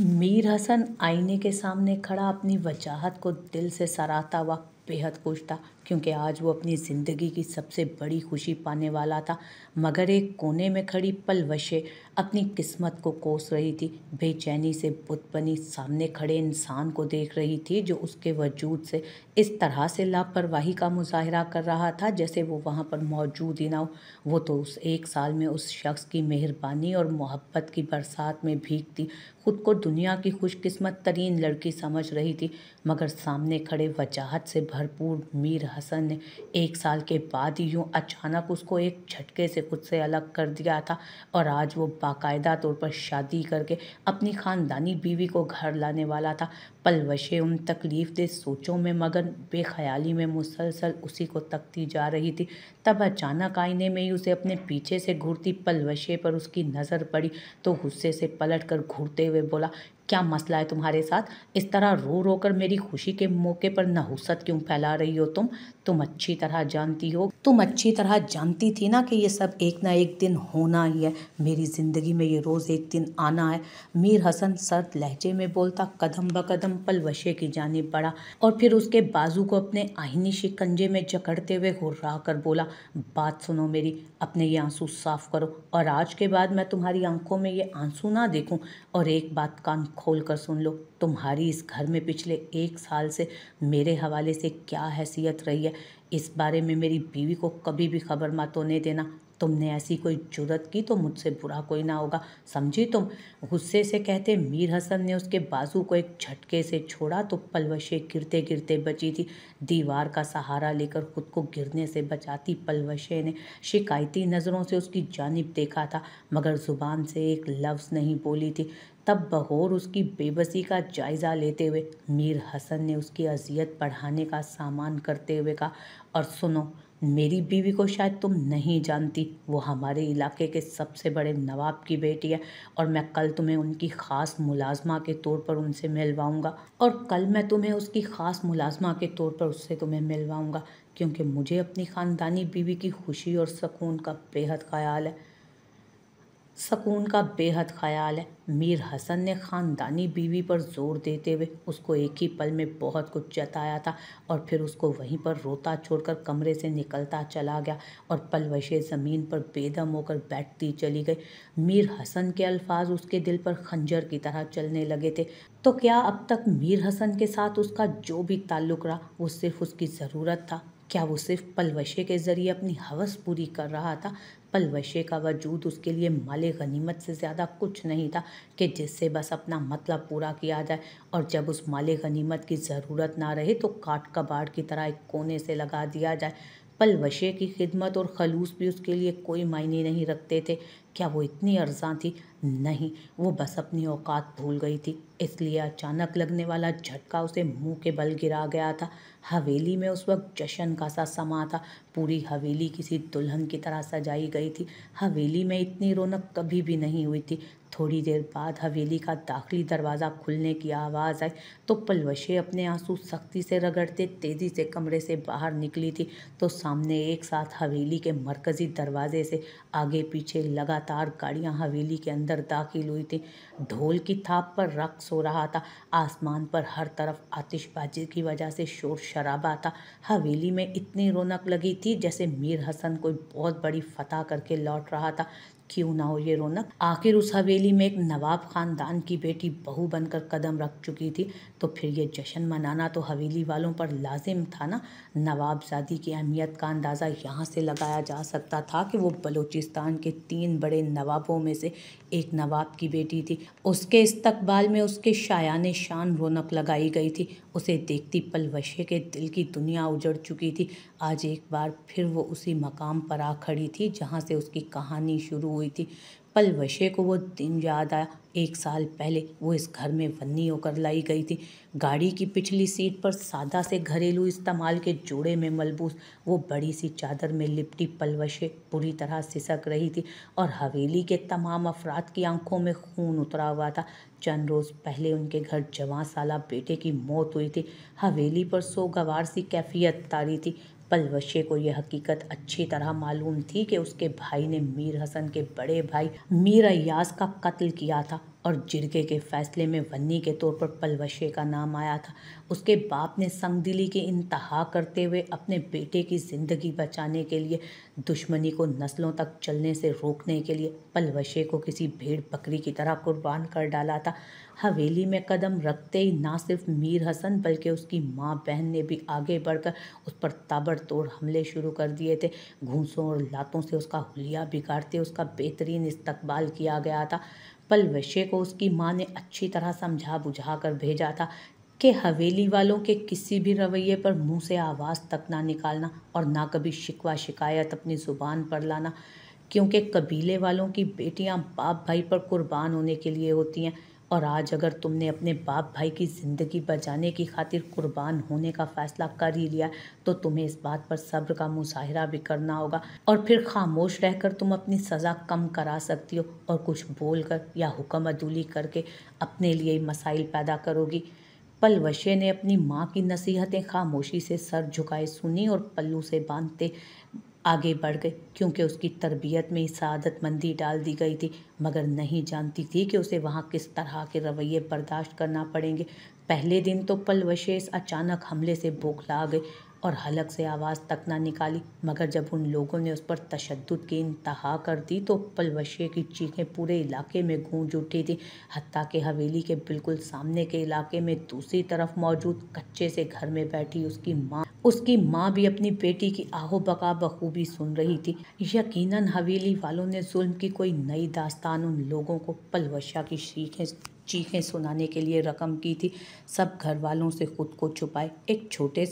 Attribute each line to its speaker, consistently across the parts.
Speaker 1: मीर हसन आईने के सामने खड़ा अपनी वजाहत को दिल से सराहता हुआ बेहद खुश था क्योंकि आज वो अपनी ज़िंदगी की सबसे बड़ी खुशी पाने वाला था मगर एक कोने में खड़ी पलवशे अपनी किस्मत को कोस रही थी बेचैनी से बुत बनी सामने खड़े इंसान को देख रही थी जो उसके वजूद से इस तरह से लापरवाही का मुजाहरा कर रहा था जैसे वो वहाँ पर मौजूद ही ना हो वो तो उस एक साल में उस शख्स की मेहरबानी और मोहब्बत की बरसात में भीगती खुद को दुनिया की खुशकस्मत तरीन लड़की समझ रही थी मगर सामने खड़े वजाहत से भरपूर मीर हसन ने एक साल के बाद यूँ अचानक उसको एक झटके से खुद से अलग कर दिया था और आज वो बाकायदा तौर पर शादी करके अपनी ख़ानदानी बीवी को घर लाने वाला था पलवशे उन तकलीफ़ दे सोचों में मगन बेख्याली में मुसलसल उसी को तकती जा रही थी तब अचानक आईने में ही उसे अपने पीछे से घूरती पलवशे पर उसकी नज़र पड़ी तो गुस्से से पलट कर घूरते हुए बोला क्या मसला है तुम्हारे साथ इस तरह रो रो कर मेरी खुशी के मौके पर नहुसत क्यों फैला रही हो तुम तुम अच्छी तरह जानती हो तुम अच्छी तरह जानती थी ना कि ये सब एक ना एक दिन होना ही है मेरी ज़िंदगी में ये रोज़ एक दिन आना है मीर हसन सर्द लहजे में बोलता कदम ब कदम पल वशे की जानब बढ़ा और फिर उसके बाजू को अपने आहिनी शिकंजे में जकड़ते हुए घुर्रा कर बोला बात सुनो मेरी अपने ये आंसू साफ करो और आज के बाद मैं तुम्हारी आंखों में ये आंसू ना देखूँ और एक बात कान खोल कर सुन लो तुम्हारी इस घर में पिछले एक साल से मेरे हवाले से क्या हैसियत रही है इस बारे में मेरी बीवी को कभी भी खबर मत होने देना तुमने ऐसी कोई जुरत की तो मुझसे बुरा कोई ना होगा समझी तुम गुस्से से कहते मीर हसन ने उसके बाजू को एक झटके से छोड़ा तो पलवशे गिरते गिरते बची थी दीवार का सहारा लेकर खुद को गिरने से बचाती पलवशे ने शिकायती नज़रों से उसकी जानब देखा था मगर ज़ुबान से एक लफ्ज़ नहीं बोली थी तब बगौर उसकी बेबसी का जायज़ा लेते हुए मीर हसन ने उसकी अजियत पढ़ाने का सामान करते हुए कहा और सुनो मेरी बीवी को शायद तुम नहीं जानती वो हमारे इलाके के सबसे बड़े नवाब की बेटी है और मैं कल तुम्हें उनकी ख़ास मुलाजमा के तौर पर उनसे मिलवाऊंगा और कल मैं तुम्हें उसकी ख़ास मुलाजमा के तौर पर उससे तुम्हें मिलवाऊंगा क्योंकि मुझे अपनी ख़ानदानी बीवी की खुशी और सुकून का बेहद ख्याल है सकून का बेहद ख्याल है मीर हसन ने ख़ानदानी बीवी पर जोर देते हुए उसको एक ही पल में बहुत कुछ जताया था और फिर उसको वहीं पर रोता छोड़कर कमरे से निकलता चला गया और पलवशे ज़मीन पर बेदम होकर बैठती चली गई मीर हसन के अल्फाज उसके दिल पर खंजर की तरह चलने लगे थे तो क्या अब तक मीर हसन के साथ उसका जो भी ताल्लुक रहा वो सिर्फ उसकी ज़रूरत था क्या वो सिर्फ पलवशे के ज़रिए अपनी हवस पूरी कर रहा था पलवशे का वजूद उसके लिए माल गनीमत से ज़्यादा कुछ नहीं था कि जिससे बस अपना मतलब पूरा किया जाए और जब उस माल गनीमत की ज़रूरत ना रहे तो काट कबाड़ की तरह एक कोने से लगा दिया जाए पलवशे की खिदमत और खलूस भी उसके लिए कोई मायने नहीं रखते थे क्या वो इतनी अर्जा थी नहीं वो बस अपनी औकात भूल गई थी इसलिए अचानक लगने वाला झटका उसे मुंह के बल गिरा गया था हवेली में उस वक्त जश्न का सा समा था पूरी हवेली किसी दुल्हन की तरह सजाई गई थी हवेली में इतनी रौनक कभी भी नहीं हुई थी थोड़ी देर बाद हवेली का दाखिली दरवाज़ा खुलने की आवाज़ आई तो पलवशे अपने आंसू सख्ती से रगड़ते तेज़ी से कमरे से बाहर निकली थी तो सामने एक साथ हवेली के मरकज़ी दरवाजे से आगे पीछे लगातार गाड़ियां हवेली के अंदर दाखिल हुई थी ढोल की थाप पर रक्स हो रहा था आसमान पर हर तरफ आतिशबाजी की वजह से शोर शराबा था हवेली में इतनी रौनक लगी थी जैसे मीर हसन कोई बहुत बड़ी फतह करके लौट रहा था क्यों ना हो ये रौनक आखिर उस हवेली में एक नवाब खानदान की बेटी बहू बनकर कदम रख चुकी थी तो फिर ये जश्न मनाना तो हवेली वालों पर लाजिम था ना नवाबजादी की अहमियत का अंदाज़ा यहाँ से लगाया जा सकता था कि वो बलूचिस्तान के तीन बड़े नवाबों में से एक नवाब की बेटी थी उसके इस्तकबाल में उसके शायान शान रौनक लगाई गई थी उसे देखती पलवशे के दिल की दुनिया उजड़ चुकी थी आज एक बार फिर वो उसी मकाम पर आ खड़ी थी जहाँ से उसकी कहानी शुरू हुई थी पल वशे को वो दिन याद आया एक साल पहले वो इस घर में वन्नी होकर लाई गई थी गाड़ी की पिछली सीट पर सादा से घरेलू इस्तेमाल के जोड़े में मलबूस वो बड़ी सी चादर में लिपटी पलवशे पूरी तरह सिसक रही थी और हवेली के तमाम अफराद की आंखों में खून उतरा हुआ था चंद रोज़ पहले उनके घर जवां साला बेटे की मौत हुई थी हवेली पर सोगवार सी कैफियत तारी थी पलवशे को यह हकीकत अच्छी तरह मालूम थी कि उसके भाई ने मीर हसन के बड़े भाई मीर अयास का कत्ल किया था और जिरगे के फैसले में वन्नी के तौर पर पलवशे का नाम आया था उसके बाप ने संगदिली के इंतहा करते हुए अपने बेटे की ज़िंदगी बचाने के लिए दुश्मनी को नस्लों तक चलने से रोकने के लिए पलवशे को किसी भेड़ बकरी की तरह कुर्बान कर डाला था हवेली में कदम रखते ही ना सिर्फ मीर हसन बल्कि उसकी माँ बहन ने भी आगे बढ़कर उस पर ताबड़तोड़ हमले शुरू कर दिए थे घूसों और लातों से उसका हुलिया बिगाड़ते उसका बेहतरीन इस्तकबाल किया गया था वैश्य को उसकी माँ ने अच्छी तरह समझा बुझा कर भेजा था कि हवेली वालों के किसी भी रवैये पर मुंह से आवाज़ तक ना निकालना और ना कभी शिकवा शिकायत अपनी ज़ुबान पर लाना क्योंकि कबीले वालों की बेटियां बाप भाई पर कुर्बान होने के लिए होती हैं और आज अगर तुमने अपने बाप भाई की ज़िंदगी बचाने की खातिर कुर्बान होने का फ़ैसला कर ही लिया तो तुम्हें इस बात पर सब्र का मुजाहरा भी करना होगा और फिर खामोश रहकर तुम अपनी सज़ा कम करा सकती हो और कुछ बोल कर या हुक्म अदूली करके अपने लिए मसाइल पैदा करोगी पलवशे ने अपनी माँ की नसीहतें खामोशी से सर झुकाए सुनी और पल्लू से बांधते आगे बढ़ गई क्योंकि उसकी तरबियत में इस आदतमंदी डाल दी गई थी मगर नहीं जानती थी कि उसे वहाँ किस तरह के रवैये बर्दाश्त करना पड़ेंगे पहले दिन तो पलवशेष अचानक हमले से बौखला गई और हलक से आवाज़ तक ना निकाली मगर जब उन लोगों ने उस पर तशद की इंतहा कर दी तो पलवशे की चीखें पूरे इलाके में गूंज उठी थी हती के हवेली के बिल्कुल सामने के इलाके में दूसरी तरफ मौजूद कच्चे से घर में बैठी उसकी माँ उसकी माँ भी अपनी बेटी की आहो बका बखूबी सुन रही थी यकीनन हवेली वालों ने जुल्म की कोई नई दास्तान उन लोगों को पलवशा की चीखें चीखें सुनाने के लिए रकम की थी सब घर वालों से खुद को छुपाए एक छोटे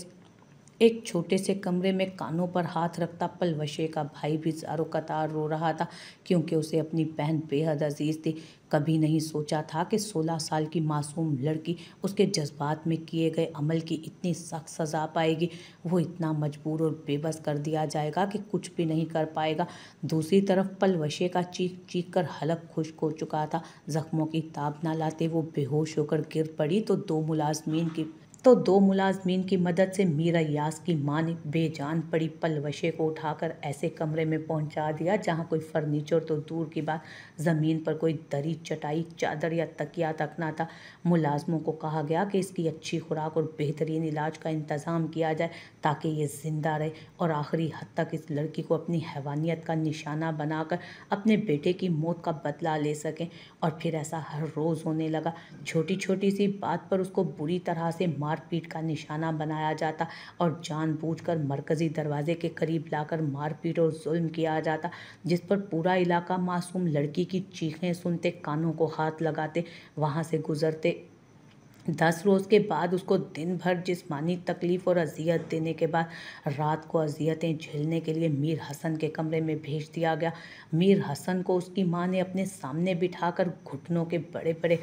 Speaker 1: एक छोटे से कमरे में कानों पर हाथ रखता पलवशे का भाई भी जारो कतार रो रहा था क्योंकि उसे अपनी बहन बेहद अजीज़ थी कभी नहीं सोचा था कि सोलह साल की मासूम लड़की उसके जज्बात में किए गए अमल की इतनी सख्त सज़ा पाएगी वो इतना मजबूर और बेबस कर दिया जाएगा कि कुछ भी नहीं कर पाएगा दूसरी तरफ पलवशे का चीख चीख कर हलक खुश्क हो चुका था ज़ख्मों की ताब ना लाते वो बेहोश होकर गिर पड़ी तो दो मुलाजमीन की तो दो मुलाजमीन की मदद से मीरा यास की माँ ने बेजान पड़ी पलवशे को उठाकर ऐसे कमरे में पहुंचा दिया जहां कोई फर्नीचर तो दूर की बात ज़मीन पर कोई दरी चटाई चादर या तकिया तक ना था मुलाजमों को कहा गया कि इसकी अच्छी खुराक और बेहतरीन इलाज का इंतज़ाम किया जाए ताकि ये ज़िंदा रहे और आखिरी हद तक इस लड़की को अपनी हैवानियत का निशाना बनाकर अपने बेटे की मौत का बदला ले सकें और फिर ऐसा हर रोज़ होने लगा छोटी छोटी सी बात पर उसको बुरी तरह से मारपीट का निशाना बनाया जाता और जानबूझकर मरकज़ी दरवाजे के करीब लाकर मारपीट और जुल्म किया जाता जिस पर पूरा इलाका मासूम लड़की की चीखें सुनते कानों को हाथ लगाते वहाँ से गुजरते दस रोज़ के बाद उसको दिन भर जिसमानी तकलीफ़ और अजियत देने के बाद रात को अजियतें झेलने के लिए मीर हसन के कमरे में भेज दिया गया मीर हसन को उसकी माँ ने अपने सामने बिठाकर घुटनों के बड़े बड़े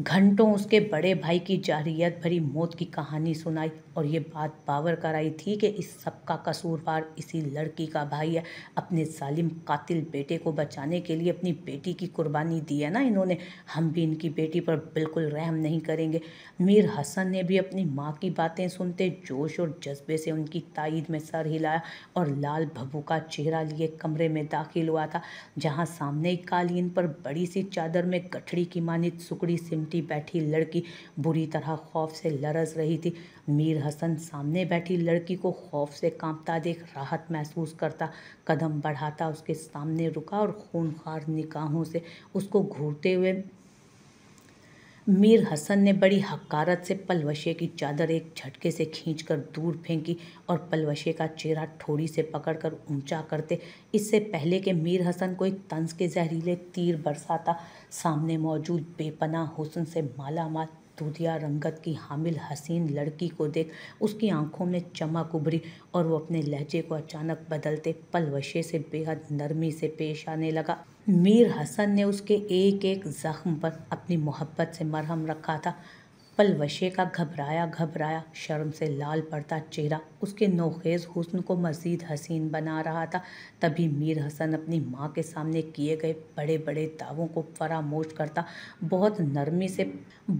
Speaker 1: घंटों उसके बड़े भाई की जारियत भरी मौत की कहानी सुनाई और ये बात बावर आई थी कि इस सब का कसूरवार इसी लड़की का भाई है अपने सालिम कातिल बेटे को बचाने के लिए अपनी बेटी की कुर्बानी दी है ना इन्होंने हम भी इनकी बेटी पर बिल्कुल रहम नहीं करेंगे मीर हसन ने भी अपनी माँ की बातें सुनते जोश और जज्बे से उनकी तइद में सर हिलाया और लाल भबू का चेहरा लिए कमरे में दाखिल हुआ था जहाँ सामने ही कालीन पर बड़ी सी चादर में गठड़ी की मानित सुकड़ी सिमटी बैठी लड़की बुरी तरह खौफ से लरस रही थी मीर हसन सामने बैठी लड़की को खौफ से कांपता देख राहत महसूस करता कदम बढ़ाता उसके सामने रुका और खूनखार निकाहों से उसको घूरते हुए मीर हसन ने बड़ी हकारत से पलवशे की चादर एक झटके से खींचकर दूर फेंकी और पलवशे का चेहरा ठोड़ी से पकड़कर ऊंचा करते इससे पहले कि मीर हसन कोई तंज के जहरीले तीर बरसाता सामने मौजूद बेपना हुसन से माला माल दूधिया रंगत की हामिल हसीन लड़की को देख उसकी आंखों में चमक उभरी और वो अपने लहजे को अचानक बदलते पलवशे से बेहद नरमी से पेश आने लगा मीर हसन ने उसके एक एक ज़ख्म पर अपनी मोहब्बत से मरहम रखा था पलवशे का घबराया घबराया शर्म से लाल पड़ता चेहरा उसके नोखेज़ हुस्न को मज़ीद हसीन बना रहा था तभी मीर हसन अपनी माँ के सामने किए गए बड़े बड़े दावों को फरामोश करता बहुत नरमी से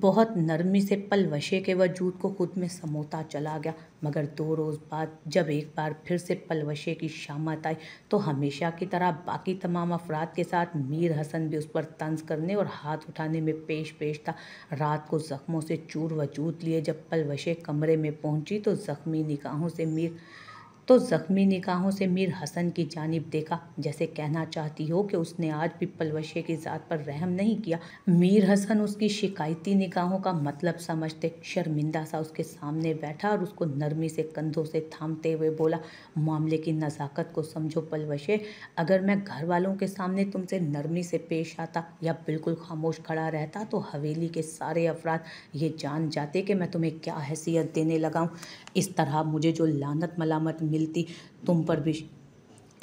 Speaker 1: बहुत नरमी से पलवशे के वजूद को खुद में समोता चला गया मगर दो रोज़ बाद जब एक बार फिर से पलवशे की शामत आई तो हमेशा की तरह बाकी तमाम अफराद के साथ मीर हसन भी उस पर तंज करने और हाथ उठाने में पेश पेश था रात को ज़ख्मों से चूर वजूद लिए जब पलवशे कमरे में पहुंची तो ज़ख्मी निकाहों से मीर तो ज़ख्मी निगाहों से मीर हसन की जानब देखा जैसे कहना चाहती हो कि उसने आज भी पलवशे की ज़ात पर रहम नहीं किया मीर हसन उसकी शिकायती निगाहों का मतलब समझते शर्मिंदा सा उसके सामने बैठा और उसको नरमी से कंधों से थामते हुए बोला मामले की नज़ाकत को समझो पलवशे अगर मैं घर वालों के सामने तुमसे नरमी से पेश आता या बिल्कुल खामोश खड़ा रहता तो हवेली के सारे अफराद ये जान जाते कि मैं तुम्हें क्या हैसियत देने लगाऊँ इस तरह मुझे जो लानत मलामत मिल मिलती तुम पर भी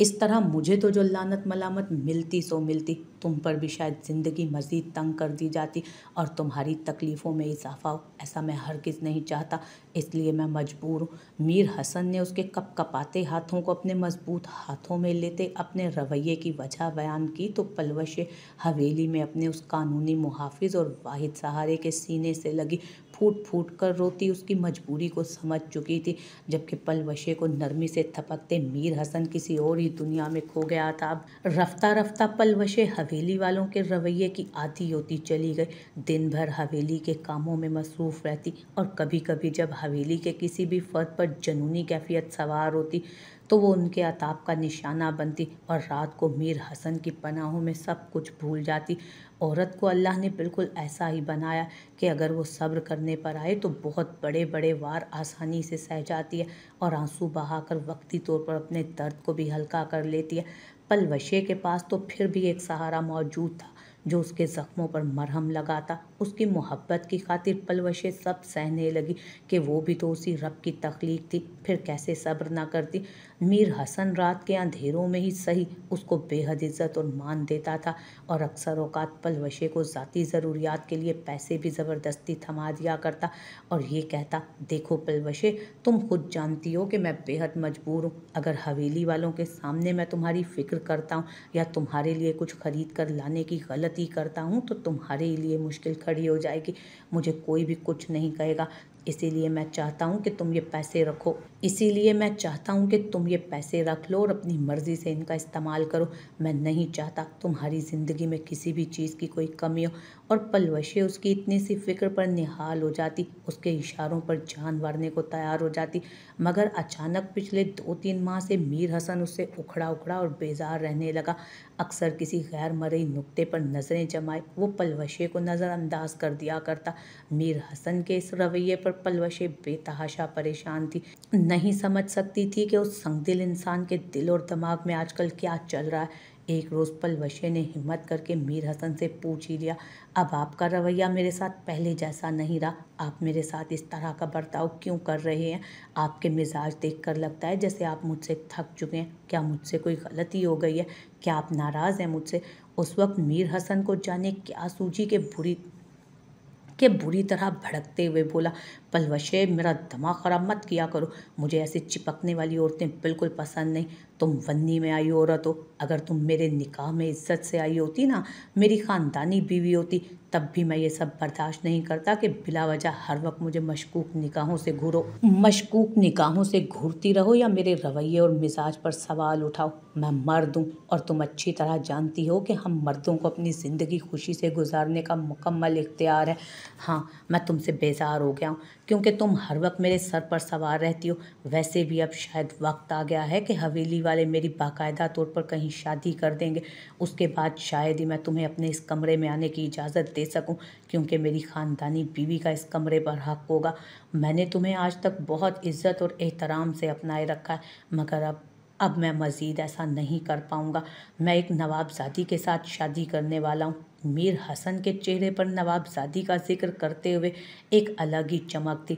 Speaker 1: इस तरह मुझे तो जो लानत मलामत मिलती सो मिलती तुम पर भी शायद ज़िंदगी मज़ीद तंग कर दी जाती और तुम्हारी तकलीफ़ों में इजाफ़ा हो ऐसा मैं हर किस नहीं चाहता इसलिए मैं मजबूर हूँ मीर हसन ने उसके कप कपाते हाथों को अपने मजबूत हाथों में लेते अपने रवैये की वजह बयान की तो पलवश हवेली में अपने उस कानूनी मुहाफ़ और वाहिद सहारे के सीने से लगी फूट फूट कर रोती उसकी मजबूरी को समझ चुकी थी जबकि पलवशे को नरमी से थपकते मीर हसन किसी और ही दुनिया में खो गया था अब रफ्ता रफ्ता पलवशे हवेली वालों के रवैये की आदि होती चली गई दिन भर हवेली के कामों में मसरूफ़ रहती और कभी कभी जब हवेली के किसी भी फर्द पर जनूनी कैफियत सवार होती तो वो उनके अताब का निशाना बनती और रात को मीर हसन की पनाहों में सब कुछ भूल जाती औरत को अल्लाह ने बिल्कुल ऐसा ही बनाया कि अगर वो सब्र करने पर आए तो बहुत बड़े बड़े वार आसानी से सह जाती है और आंसू बहाकर वक्ती तौर पर अपने दर्द को भी हल्का कर लेती है पलवशे के पास तो फिर भी एक सहारा मौजूद था जो उसके ज़ख्मों पर मरहम लगाता उसकी मोहब्बत की खातिर पलवशे सब सहने लगी कि वो भी तो उसी रब की तख्लीक थी फिर कैसे सब्र ना करती मीर हसन रात के अंधेरों में ही सही उसको बेहद इज़्ज़त और मान देता था और अक्सर अवकात पलवशे को ज़ाती ज़रूरियात के लिए पैसे भी ज़बरदस्ती थमा दिया करता और ये कहता देखो पलवशे तुम खुद जानती हो कि मैं बेहद मजबूर हूँ अगर हवेली वालों के सामने मैं तुम्हारी फ़िक्र करता हूँ या तुम्हारे लिए कुछ खरीद कर लाने की गलती करता हूँ तो तुम्हारे लिए मुश्किल खड़ी हो जाएगी मुझे कोई भी कुछ नहीं कहेगा इसीलिए मैं चाहता हूँ कि तुम ये पैसे रखो इसीलिए मैं चाहता हूँ कि तुम ये पैसे रख लो और अपनी मर्ज़ी से इनका इस्तेमाल करो मैं नहीं चाहता तुम्हारी ज़िंदगी में किसी भी चीज़ की कोई कमी हो और पलवशे उसकी इतनी सी फिक्र पर निहाल हो जाती उसके इशारों पर जान वारने को तैयार हो जाती मगर अचानक पिछले दो तीन माह से मीर हसन उससे उखड़ा उखड़ा और बेजार रहने लगा अक्सर किसी गैर मरई नुक्ते पर नज़रें जमाए वो पलवशे को नज़रअंदाज कर दिया करता मीर हसन के इस रवैये पर पलवशे बेतहाशा परेशान थी नहीं समझ सकती थी कि उस संगदिल इंसान के दिल और दिमाग में आजकल क्या चल रहा है एक रोज़ पलवशे ने हिम्मत करके मीर हसन से पूछ ही लिया अब आपका रवैया मेरे साथ पहले जैसा नहीं रहा आप मेरे साथ इस तरह का बर्ताव क्यों कर रहे हैं आपके मिजाज देखकर लगता है जैसे आप मुझसे थक चुके हैं क्या मुझसे कोई गलती हो गई है क्या आप नाराज़ हैं मुझसे उस वक्त मीर हसन को जाने क्या सूझी के बुरी के बुरी तरह भड़कते हुए बोला पलवशे मेरा दिमाग ख़राब मत किया करो मुझे ऐसी चिपकने वाली औरतें बिल्कुल पसंद नहीं तुम वन्नी में आई औरत हो अगर तुम मेरे निकाह में इज्जत से आई होती ना मेरी ख़ानदानी बीवी होती तब भी मैं ये सब बर्दाश्त नहीं करता कि बिला वजह हर वक्त मुझे मशकूक निकाहों से घूरो मशकूक निकाहों से घूरती रहो या मेरे रवैये और मिजाज पर सवाल उठाओ मैं मर्द हूँ और तुम अच्छी तरह जानती हो कि हम मर्दों को अपनी ज़िंदगी खुशी से गुजारने का मुकम्मल इख्तियार है हाँ मैं तुमसे बेजार हो गया हूँ क्योंकि तुम हर वक्त मेरे सर पर सवार रहती हो वैसे भी अब शायद वक्त आ गया है कि हवेली वाले मेरी बाकायदा तौर पर कहीं शादी कर देंगे उसके बाद शायद ही मैं तुम्हें अपने इस कमरे में आने की इजाज़त दे सकूं क्योंकि मेरी ख़ानदानी बीवी का इस कमरे पर हक होगा मैंने तुम्हें आज तक बहुत इज़्ज़त और एहतराम से अपनाए रखा है मगर अब अब मैं मज़ीद ऐसा नहीं कर पाऊँगा मैं एक नवाबजादी के साथ शादी करने वाला हूँ मीर हसन के चेहरे पर नवाबजादी का जिक्र करते हुए एक अलग ही चमक थी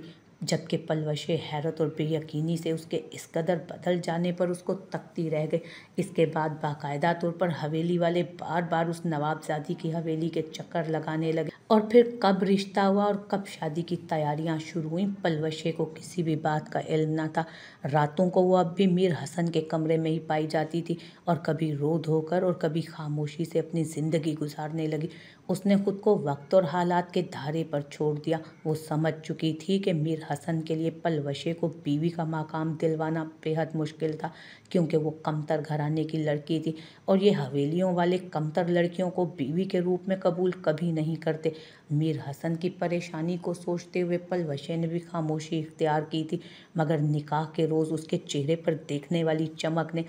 Speaker 1: जबकि पलवशे हैरत और बेयकीनी से उसके इस कदर बदल जाने पर उसको तकती रह गई इसके बाद बाकायदा तौर पर हवेली वाले बार बार उस नवाबजादी की हवेली के चक्कर लगाने लगे और फिर कब रिश्ता हुआ और कब शादी की तैयारियां शुरू हुई पलवशे को किसी भी बात का इल्म ना था रातों को वो अब भी मीर हसन के कमरे में ही पाई जाती थी और कभी रो धोकर और कभी खामोशी से अपनी ज़िंदगी गुजारने लगी उसने खुद को वक्त और हालात के धारे पर छोड़ दिया वो समझ चुकी थी कि मीर हसन के लिए पलवशे को बीवी का मकाम दिलवाना बेहद मुश्किल था क्योंकि वो कमतर घराने की लड़की थी और ये हवेलियों वाले कमतर लड़कियों को बीवी के रूप में कबूल कभी नहीं करते मीर हसन की परेशानी को सोचते हुए पलवशे ने भी खामोशी इख्तियार की थी मगर निकाह के रोज़ उसके चेहरे पर देखने वाली चमक ने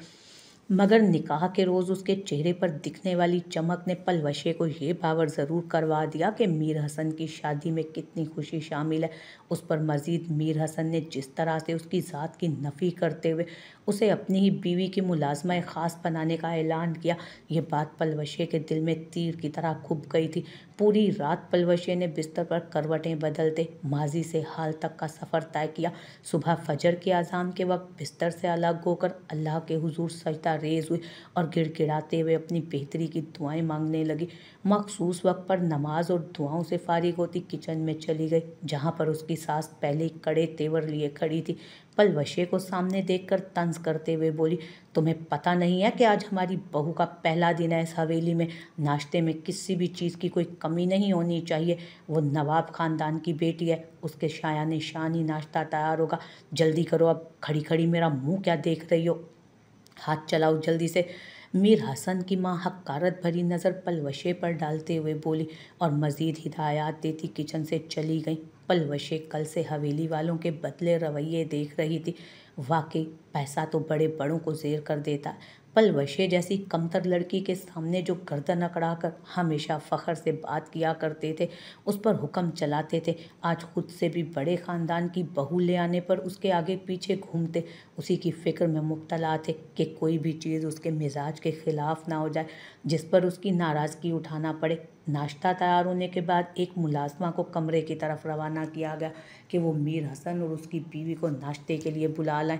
Speaker 1: मगर निकाह के रोज़ उसके चेहरे पर दिखने वाली चमक ने पलवशे को यह बावर ज़रूर करवा दिया कि मीर हसन की शादी में कितनी खुशी शामिल है उस पर मज़ीद मीर हसन ने जिस तरह से उसकी ज़ात की नफ़ी करते हुए उसे अपनी ही बीवी की मुलाजमा ख़ास बनाने का ऐलान किया ये बात पलवशे के दिल में तीर की तरह खुब गई थी पूरी रात पलवशे ने बिस्तर पर करवटें बदलते माजी से हाल तक का सफ़र तय किया सुबह फजर के आज़ाम के वक्त बिस्तर से अलग होकर अल्लाह के हुजूर सजदा रेज हुई और गिड़गिड़ाते हुए अपनी बेहतरी की दुआएं मांगने लगी मखसूस वक्त पर नमाज और दुआओं से फारिग होती किचन में चली गई जहाँ पर उसकी सास पहले कड़े तेवर लिए खड़ी थी पलवशे को सामने देखकर तंज करते हुए बोली तुम्हें पता नहीं है कि आज हमारी बहू का पहला दिन है इस हवेली में नाश्ते में किसी भी चीज़ की कोई कमी नहीं होनी चाहिए वो नवाब ख़ानदान की बेटी है उसके शायान निशान ही नाश्ता तैयार होगा जल्दी करो अब खड़ी खड़ी मेरा मुँह क्या देख रही हो हाथ चलाओ जल्दी से मीर हसन की माँ हकारत भरी नज़र पलवशे पर डालते हुए बोली और मज़ीद हिदायत देती किचन से चली गई पलवशे कल से हवेली वालों के बदले रवैये देख रही थी वाकई पैसा तो बड़े बड़ों को जेर कर देता पलवशे जैसी कमतर लड़की के सामने जो गर्दन अकड़ा कर हमेशा फ़खर से बात किया करते थे उस पर हुक्म चलाते थे आज खुद से भी बड़े ख़ानदान की बहू ले आने पर उसके आगे पीछे घूमते उसी की फ़िक्र में मुबतला थे कि कोई भी चीज़ उसके मिजाज के ख़िलाफ़ ना हो जाए जिस पर उसकी नाराज़गी उठाना पड़े नाश्ता तैयार होने के बाद एक मुलाजमा को कमरे की तरफ रवाना किया गया कि वो मीर हसन और उसकी बीवी को नाश्ते के लिए बुला लाएं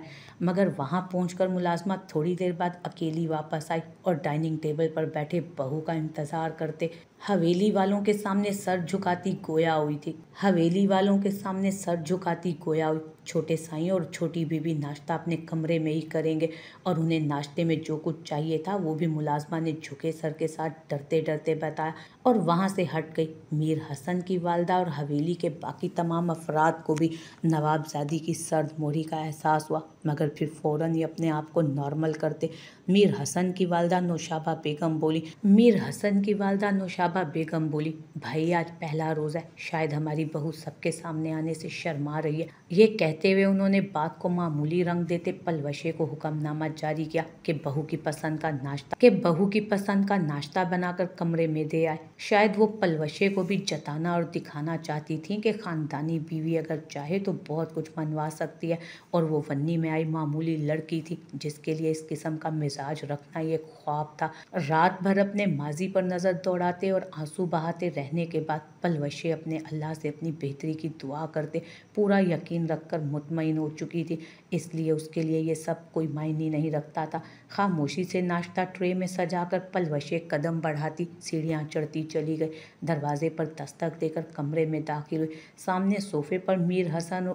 Speaker 1: मगर वहाँ पहुँच कर मुलाजमा थोड़ी देर बाद अकेली वापस आई और डाइनिंग टेबल पर बैठे बहू का इंतज़ार करते हवेली वालों के सामने सर झुकाती गोया हुई थी हवेली वालों के सामने सर झुकाती गोया हुई छोटे साई और छोटी बीबी नाश्ता अपने कमरे में ही करेंगे और उन्हें नाश्ते में जो कुछ चाहिए था वो भी मुलाजमा ने झुके सर के साथ डरते डरते बताया और वहाँ से हट गई मीर हसन की वालदा और हवेली के बाकी तमाम अफराद को भी नवाबजादी की सर्द मोरी का एहसास हुआ मगर फिर फ़ौरन ही अपने आप को नॉर्मल करते मीर हसन की वालदा नौशाबा बेगम बोली मीर हसन की वालदा नौशाबा बेगम बोली भाई आज पहला रोज़ है शायद हमारी बहू सबके सामने आने से शर्मा रही है ये कहते हुए उन्होंने बात को मामूली रंग देते पलवशे को हुक्मनामा जारी किया कि बहू की पसंद का नाश्ता के बहू की पसंद का नाश्ता बनाकर कमरे में दे आए शायद वो पलवशे को भी जताना और दिखाना चाहती थी कि ख़ानदानी बीवी अगर चाहे तो बहुत कुछ मनवा सकती है और वो वन्नी में आई मामूली लड़की थी जिसके लिए इस किस्म का मिजाज रखना ये ख्वाब था रात भर अपने माजी पर नज़र दौड़ाते और आंसू बहाते रहने के बाद पलवशे अपने अल्लाह से अपनी बेहतरी की दुआ करते पूरा यकीन रखकर मुतमिन हो चुकी थी इसलिए उसके लिए ये सब कोई मायने नहीं रखता था खामोशी से नाश्ता ट्रे में सजा कर पलवशे कदम बढ़ाती सीढ़ियाँ चढ़ती चली गई दरवाजे पर दस्तक देकर कमरे में दाखिल हुई सामने सोफे पर मीर हसन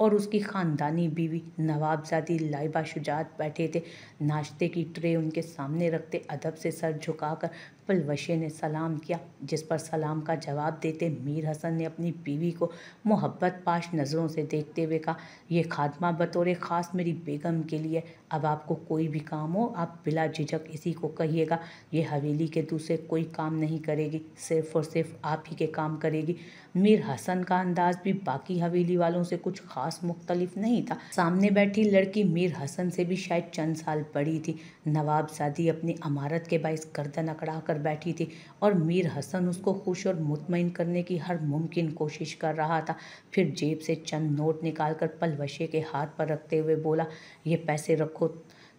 Speaker 1: और उसकी ख़ानदानी बीवी नवाबजादी लाइबा शुजात बैठे थे नाश्ते की ट्रे उनके सामने रखते अदब से सर झुकाकर वलवशे ने सलाम किया जिस पर सलाम का जवाब देते मीर हसन ने अपनी बीवी को मोहब्बत पाश नज़रों से देखते हुए कहा यह खादमा बतौर ख़ास मेरी बेगम के लिए अब आपको कोई भी काम हो आप बिला झिझक इसी को कहिएगा ये हवेली के दूसरे कोई काम नहीं करेगी सिर्फ और सिर्फ आप ही के काम करेगी मीर हसन का अंदाज भी बाकी हवेली वालों से कुछ खास मुख्तलिफ नहीं था सामने बैठी लड़की मीर हसन से भी शायद चंद साल बड़ी थी नवाब सादी अपनी अमारत के बायस गर्दन अकड़ा कर कर बैठी थी और मीर हसन उसको खुश और मुतमिन करने की हर मुमकिन कोशिश कर रहा था फिर जेब से चंद नोट निकाल कर पलवशे के हाथ पर रखते हुए बोला ये पैसे रखो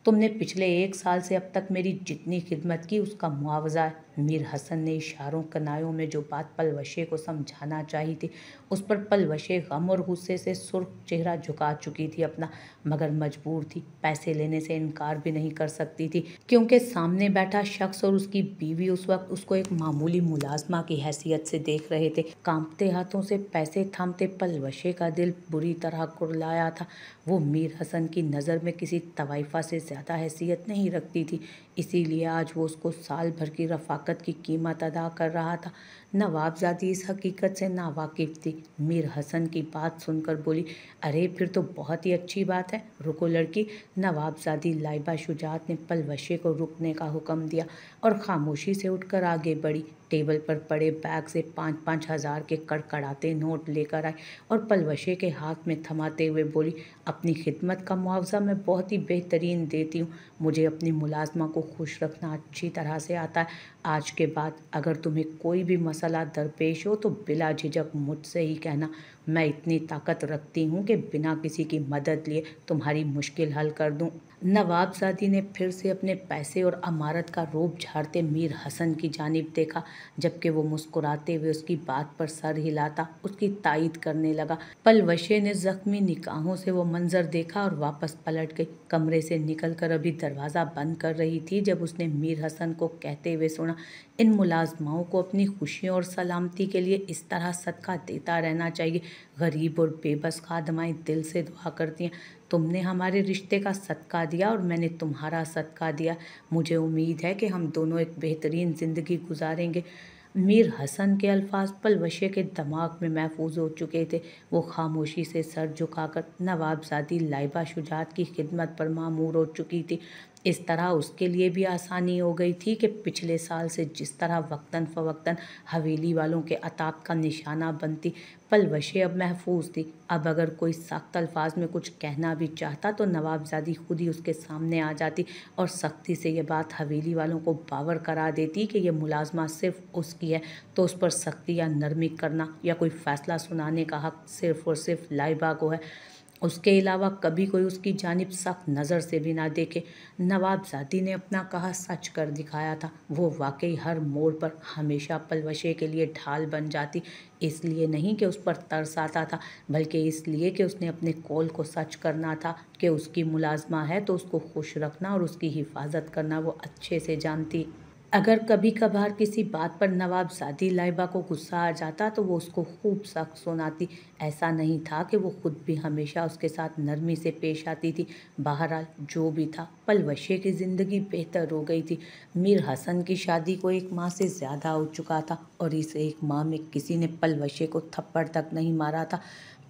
Speaker 1: तुमने पिछले एक साल से अब तक मेरी जितनी खिदमत की उसका मुआवजा मीर हसन ने इशारों कनायों में जो बात पलवशे को समझाना चाहिए थी उस पर पलवशे गम और गुस्से से सुर्ख चेहरा झुका चुकी थी अपना मगर मजबूर थी पैसे लेने से इनकार भी नहीं कर सकती थी क्योंकि सामने बैठा शख्स और उसकी बीवी उस वक्त उसको एक मामूली मुलाजमा की हैसियत से देख रहे थे कांपते हाथों से पैसे थामते पलवशे का दिल बुरी तरह कुरलाया था वो मीर हसन की नज़र में किसी तवाइफा से ज़्यादा हैसियत नहीं रखती थी इसीलिए आज वो उसको साल भर की रफाक ताकत की कीमत अदा कर रहा था नवाबजादी इस हकीकत से ना वाकिफ थी मीर हसन की बात सुनकर बोली अरे फिर तो बहुत ही अच्छी बात है रुको लड़की नवाबजादी लाइबा शुजात ने पलवशे को रुकने का हुक्म दिया और खामोशी से उठकर आगे बढ़ी टेबल पर पड़े बैग से पाँच पाँच हज़ार के कड़कड़ाते नोट लेकर आए और पलवशे के हाथ में थमाते हुए बोली अपनी खिदमत का मुआवजा मैं बहुत ही बेहतरीन देती हूँ मुझे अपनी मुलाजमा को खुश रखना अच्छी तरह से आता है आज के बाद अगर तुम्हें कोई भी मसा मसला दरपेश हो तो बिला झिझक मुझसे ही कहना मैं इतनी ताकत रखती हूँ कि बिना किसी की मदद लिए तुम्हारी मुश्किल हल कर दूँ नवाब सादी ने फिर से अपने पैसे और अमारत का रूप झाड़ते मीर हसन की जानब देखा जबकि वो मुस्कुराते हुए उसकी बात पर सर हिलाता उसकी तायद करने लगा पलवशे ने जख्मी निकाहों से वो मंजर देखा और वापस पलट गई कमरे से निकल कर अभी दरवाज़ा बंद कर रही थी जब उसने मीर हसन को कहते हुए सुना इन मुलाजमाओं को अपनी खुशियों और सलामती के लिए इस तरह सदका देता रहना चाहिए गरीब और बेबस खादमाएँ दिल से दुआ करती हैं तुमने हमारे रिश्ते का सदका दिया और मैंने तुम्हारा सदका दिया मुझे उम्मीद है कि हम दोनों एक बेहतरीन ज़िंदगी गुजारेंगे मीर हसन के अल्फाज पलवशे के दिमाग में महफूज हो चुके थे वो खामोशी से सर झुकाकर नवाबजादी लाइबा शुजात की खिदमत पर मामूर हो चुकी थी इस तरह उसके लिए भी आसानी हो गई थी कि पिछले साल से जिस तरह वक्ता फवक्तन हवेली वालों के अताब का निशाना बनती पलवशे अब महफूज थी अब अगर कोई सख्त अल्फाज में कुछ कहना भी चाहता तो नवाबजादी खुद ही उसके सामने आ जाती और सख्ती से ये बात हवेली वालों को बावर करा देती कि यह मुलाजमा सिर्फ उसकी है तो उस पर सख्ती या नरमी करना या कोई फ़ैसला सुनाने का हक सिर्फ़ और सिर्फ लाइबा को है उसके अलावा कभी कोई उसकी जानब सख्त नज़र से भी ना देखे नवाबजादी ने अपना कहा सच कर दिखाया था वो वाकई हर मोड़ पर हमेशा पलवशे के लिए ढाल बन जाती इसलिए नहीं कि उस पर तरस आता था बल्कि इसलिए कि उसने अपने कॉल को सच करना था कि उसकी मुलाजमा है तो उसको खुश रखना और उसकी हिफाजत करना वो अच्छे से जानती अगर कभी कभार किसी बात पर नवाबजादी लाइबा को गुस्सा आ जाता तो वो उसको खूब सख्त सुनाती ऐसा नहीं था कि वो खुद भी हमेशा उसके साथ नरमी से पेश आती थी बहरहाल जो भी था पलवशे की ज़िंदगी बेहतर हो गई थी मीर हसन की शादी को एक माह से ज़्यादा हो चुका था और इस एक माह में किसी ने पलवशे को थप्पड़ तक नहीं मारा था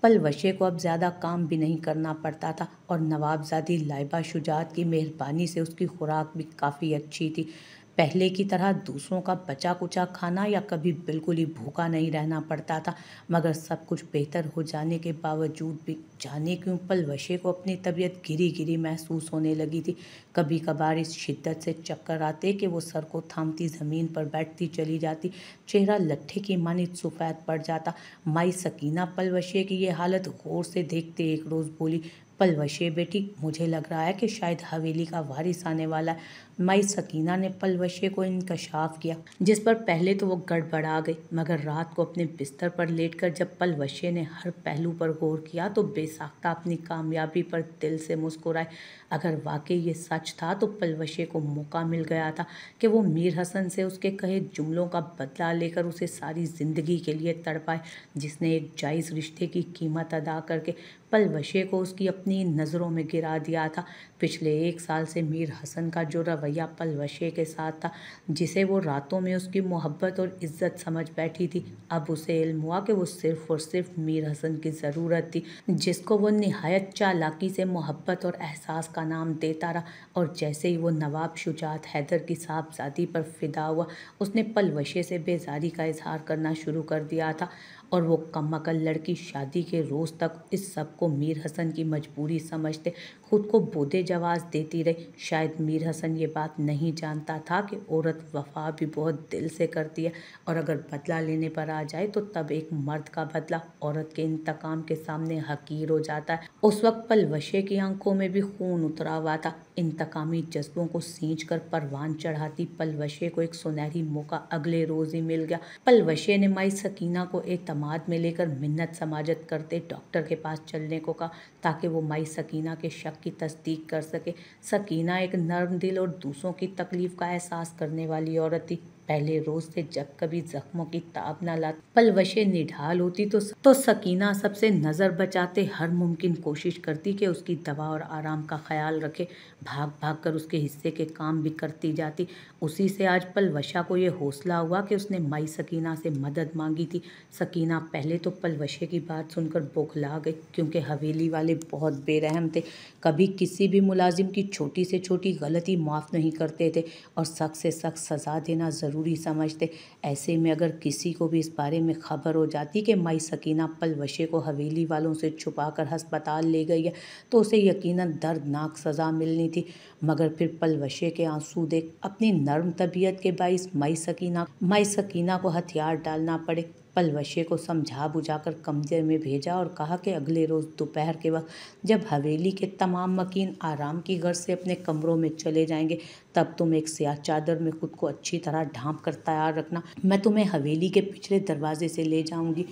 Speaker 1: पलवशे को अब ज़्यादा काम भी नहीं करना पड़ता था और नवाबजादी लाइबा शुजात की मेहरबानी से उसकी खुराक भी काफ़ी अच्छी थी पहले की तरह दूसरों का बचा कुचा खाना या कभी बिल्कुल ही भूखा नहीं रहना पड़ता था मगर सब कुछ बेहतर हो जाने के बावजूद भी जाने क्यों पल वशे को अपनी तबीयत गिरी गिरी महसूस होने लगी थी कभी कभार इस शिद्दत से चक्कर आते कि वो सर को थामती ज़मीन पर बैठती चली जाती चेहरा लट्ठे की मानित सफ़ैद पड़ जाता माई सकीना पलवशे की ये हालत गौर से देखते एक रोज़ बोली पलवशे बेटी मुझे लग रहा है कि शायद हवेली का वारिस आने वाला है मई सकीना ने पलवशे को इंकशाफ किया जिस पर पहले तो वो गड़बड़ा गई मगर रात को अपने बिस्तर पर लेटकर जब पलवशे ने हर पहलू पर गौर किया तो बेसाख्ता अपनी कामयाबी पर दिल से मुस्कुराए अगर वाकई ये सच था तो पलवशे को मौका मिल गया था कि वो मीर हसन से उसके कहे जुमलों का बदला लेकर उसे सारी ज़िंदगी के लिए तड़पाए जिसने एक जायज़ रिश्ते की कीमत अदा करके पलवशे को उसकी अपनी नज़रों में गिरा दिया था पिछले एक साल से मीर हसन का जो रवैया रवैया पलवशे के साथ था जिसे वो रातों में उसकी मोहब्बत और इज्जत समझ बैठी थी अब उसे इल्म हुआ कि वो सिर्फ और सिर्फ मीर हसन की ज़रूरत थी जिसको वो नहायत चालाकी से मोहब्बत और एहसास का नाम देता रहा और जैसे ही वो नवाब शुजात हैदर की साहबजादी पर फिदा हुआ उसने पलवशे से बेजारी का इजहार करना शुरू कर दिया था और वो कम अकल लड़की शादी के रोज़ तक इस सब को मीर हसन की मजबूरी समझते खुद को बोधे जवाब देती रही शायद मीर हसन ये बात नहीं जानता था कि औरत वफा भी बहुत दिल से करती है और अगर बदला लेने पर आ जाए तो तब एक मर्द का बदला औरत के इंतकाम के सामने हकीर हो जाता है उस वक्त पलवशे की आंखों में भी खून उतरा हुआ था इंतकामी जज्बों को सींच कर परवान चढ़ाती पलवशे को एक सुनहरी मौका अगले रोज ही मिल गया पलवशे ने माई सकीना को एक समाज में लेकर मिन्नत समाजत करते डॉक्टर के पास चलने को कहा ताकि वो माई सकीना के शक की तस्दीक कर सके सकीना एक नर्म दिल और दूसरों की तकलीफ़ का एहसास करने वाली औरत थी पहले रोज से जब कभी जख्मों की ताब ना ला पलवशे निढाल होती तो तो सकीना सबसे नज़र बचाते हर मुमकिन कोशिश करती कि उसकी दवा और आराम का ख्याल रखे भाग भाग कर उसके हिस्से के काम भी करती जाती उसी से आज पलवशा को ये हौसला हुआ कि उसने माई सकीना से मदद मांगी थी सकीना पहले तो पलवशे की बात सुनकर बौखला गई क्योंकि हवेली वाले बहुत बेरहम थे कभी किसी भी मुलाजिम की छोटी से छोटी गलती माफ़ नहीं करते थे और सख्त से सख्त सज़ा देना ज़रूरी समझते ऐसे में अगर किसी को भी इस बारे में खबर हो जाती कि माई सकीना पलवशे को हवेली वालों से कर अस्पताल ले गई है तो उसे यकीन दर्दनाक सज़ा मिलनी थी मगर फिर पलवशे के आंसू देख अपनी नर्म तबीयत के बाइस मई सकीना मई सकीना को हथियार डालना पड़े पलवशे को समझा बुझाकर कमजे में भेजा और कहा कि अगले रोज़ दोपहर के वक्त जब हवेली के तमाम मकीन आराम की घर से अपने कमरों में चले जाएंगे तब तुम एक सियाह चादर में खुद को अच्छी तरह ढांप कर तैयार रखना मैं तुम्हें हवेली के पिछले दरवाजे से ले जाऊंगी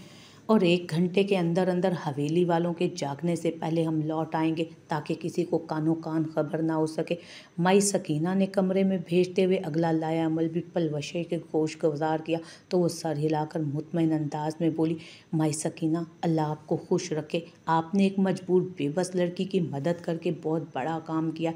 Speaker 1: और एक घंटे के अंदर अंदर हवेली वालों के जागने से पहले हम लौट आएंगे ताकि किसी को कानों कान खबर ना हो सके माई सकीना ने कमरे में भेजते हुए अगला लाया अमल भी वशे के गोश गुजार किया तो वो सर हिलाकर मुतमिन अंदाज में बोली माई सकीना अल्लाह आपको खुश रखे आपने एक मजबूर बेबस लड़की की मदद करके बहुत बड़ा काम किया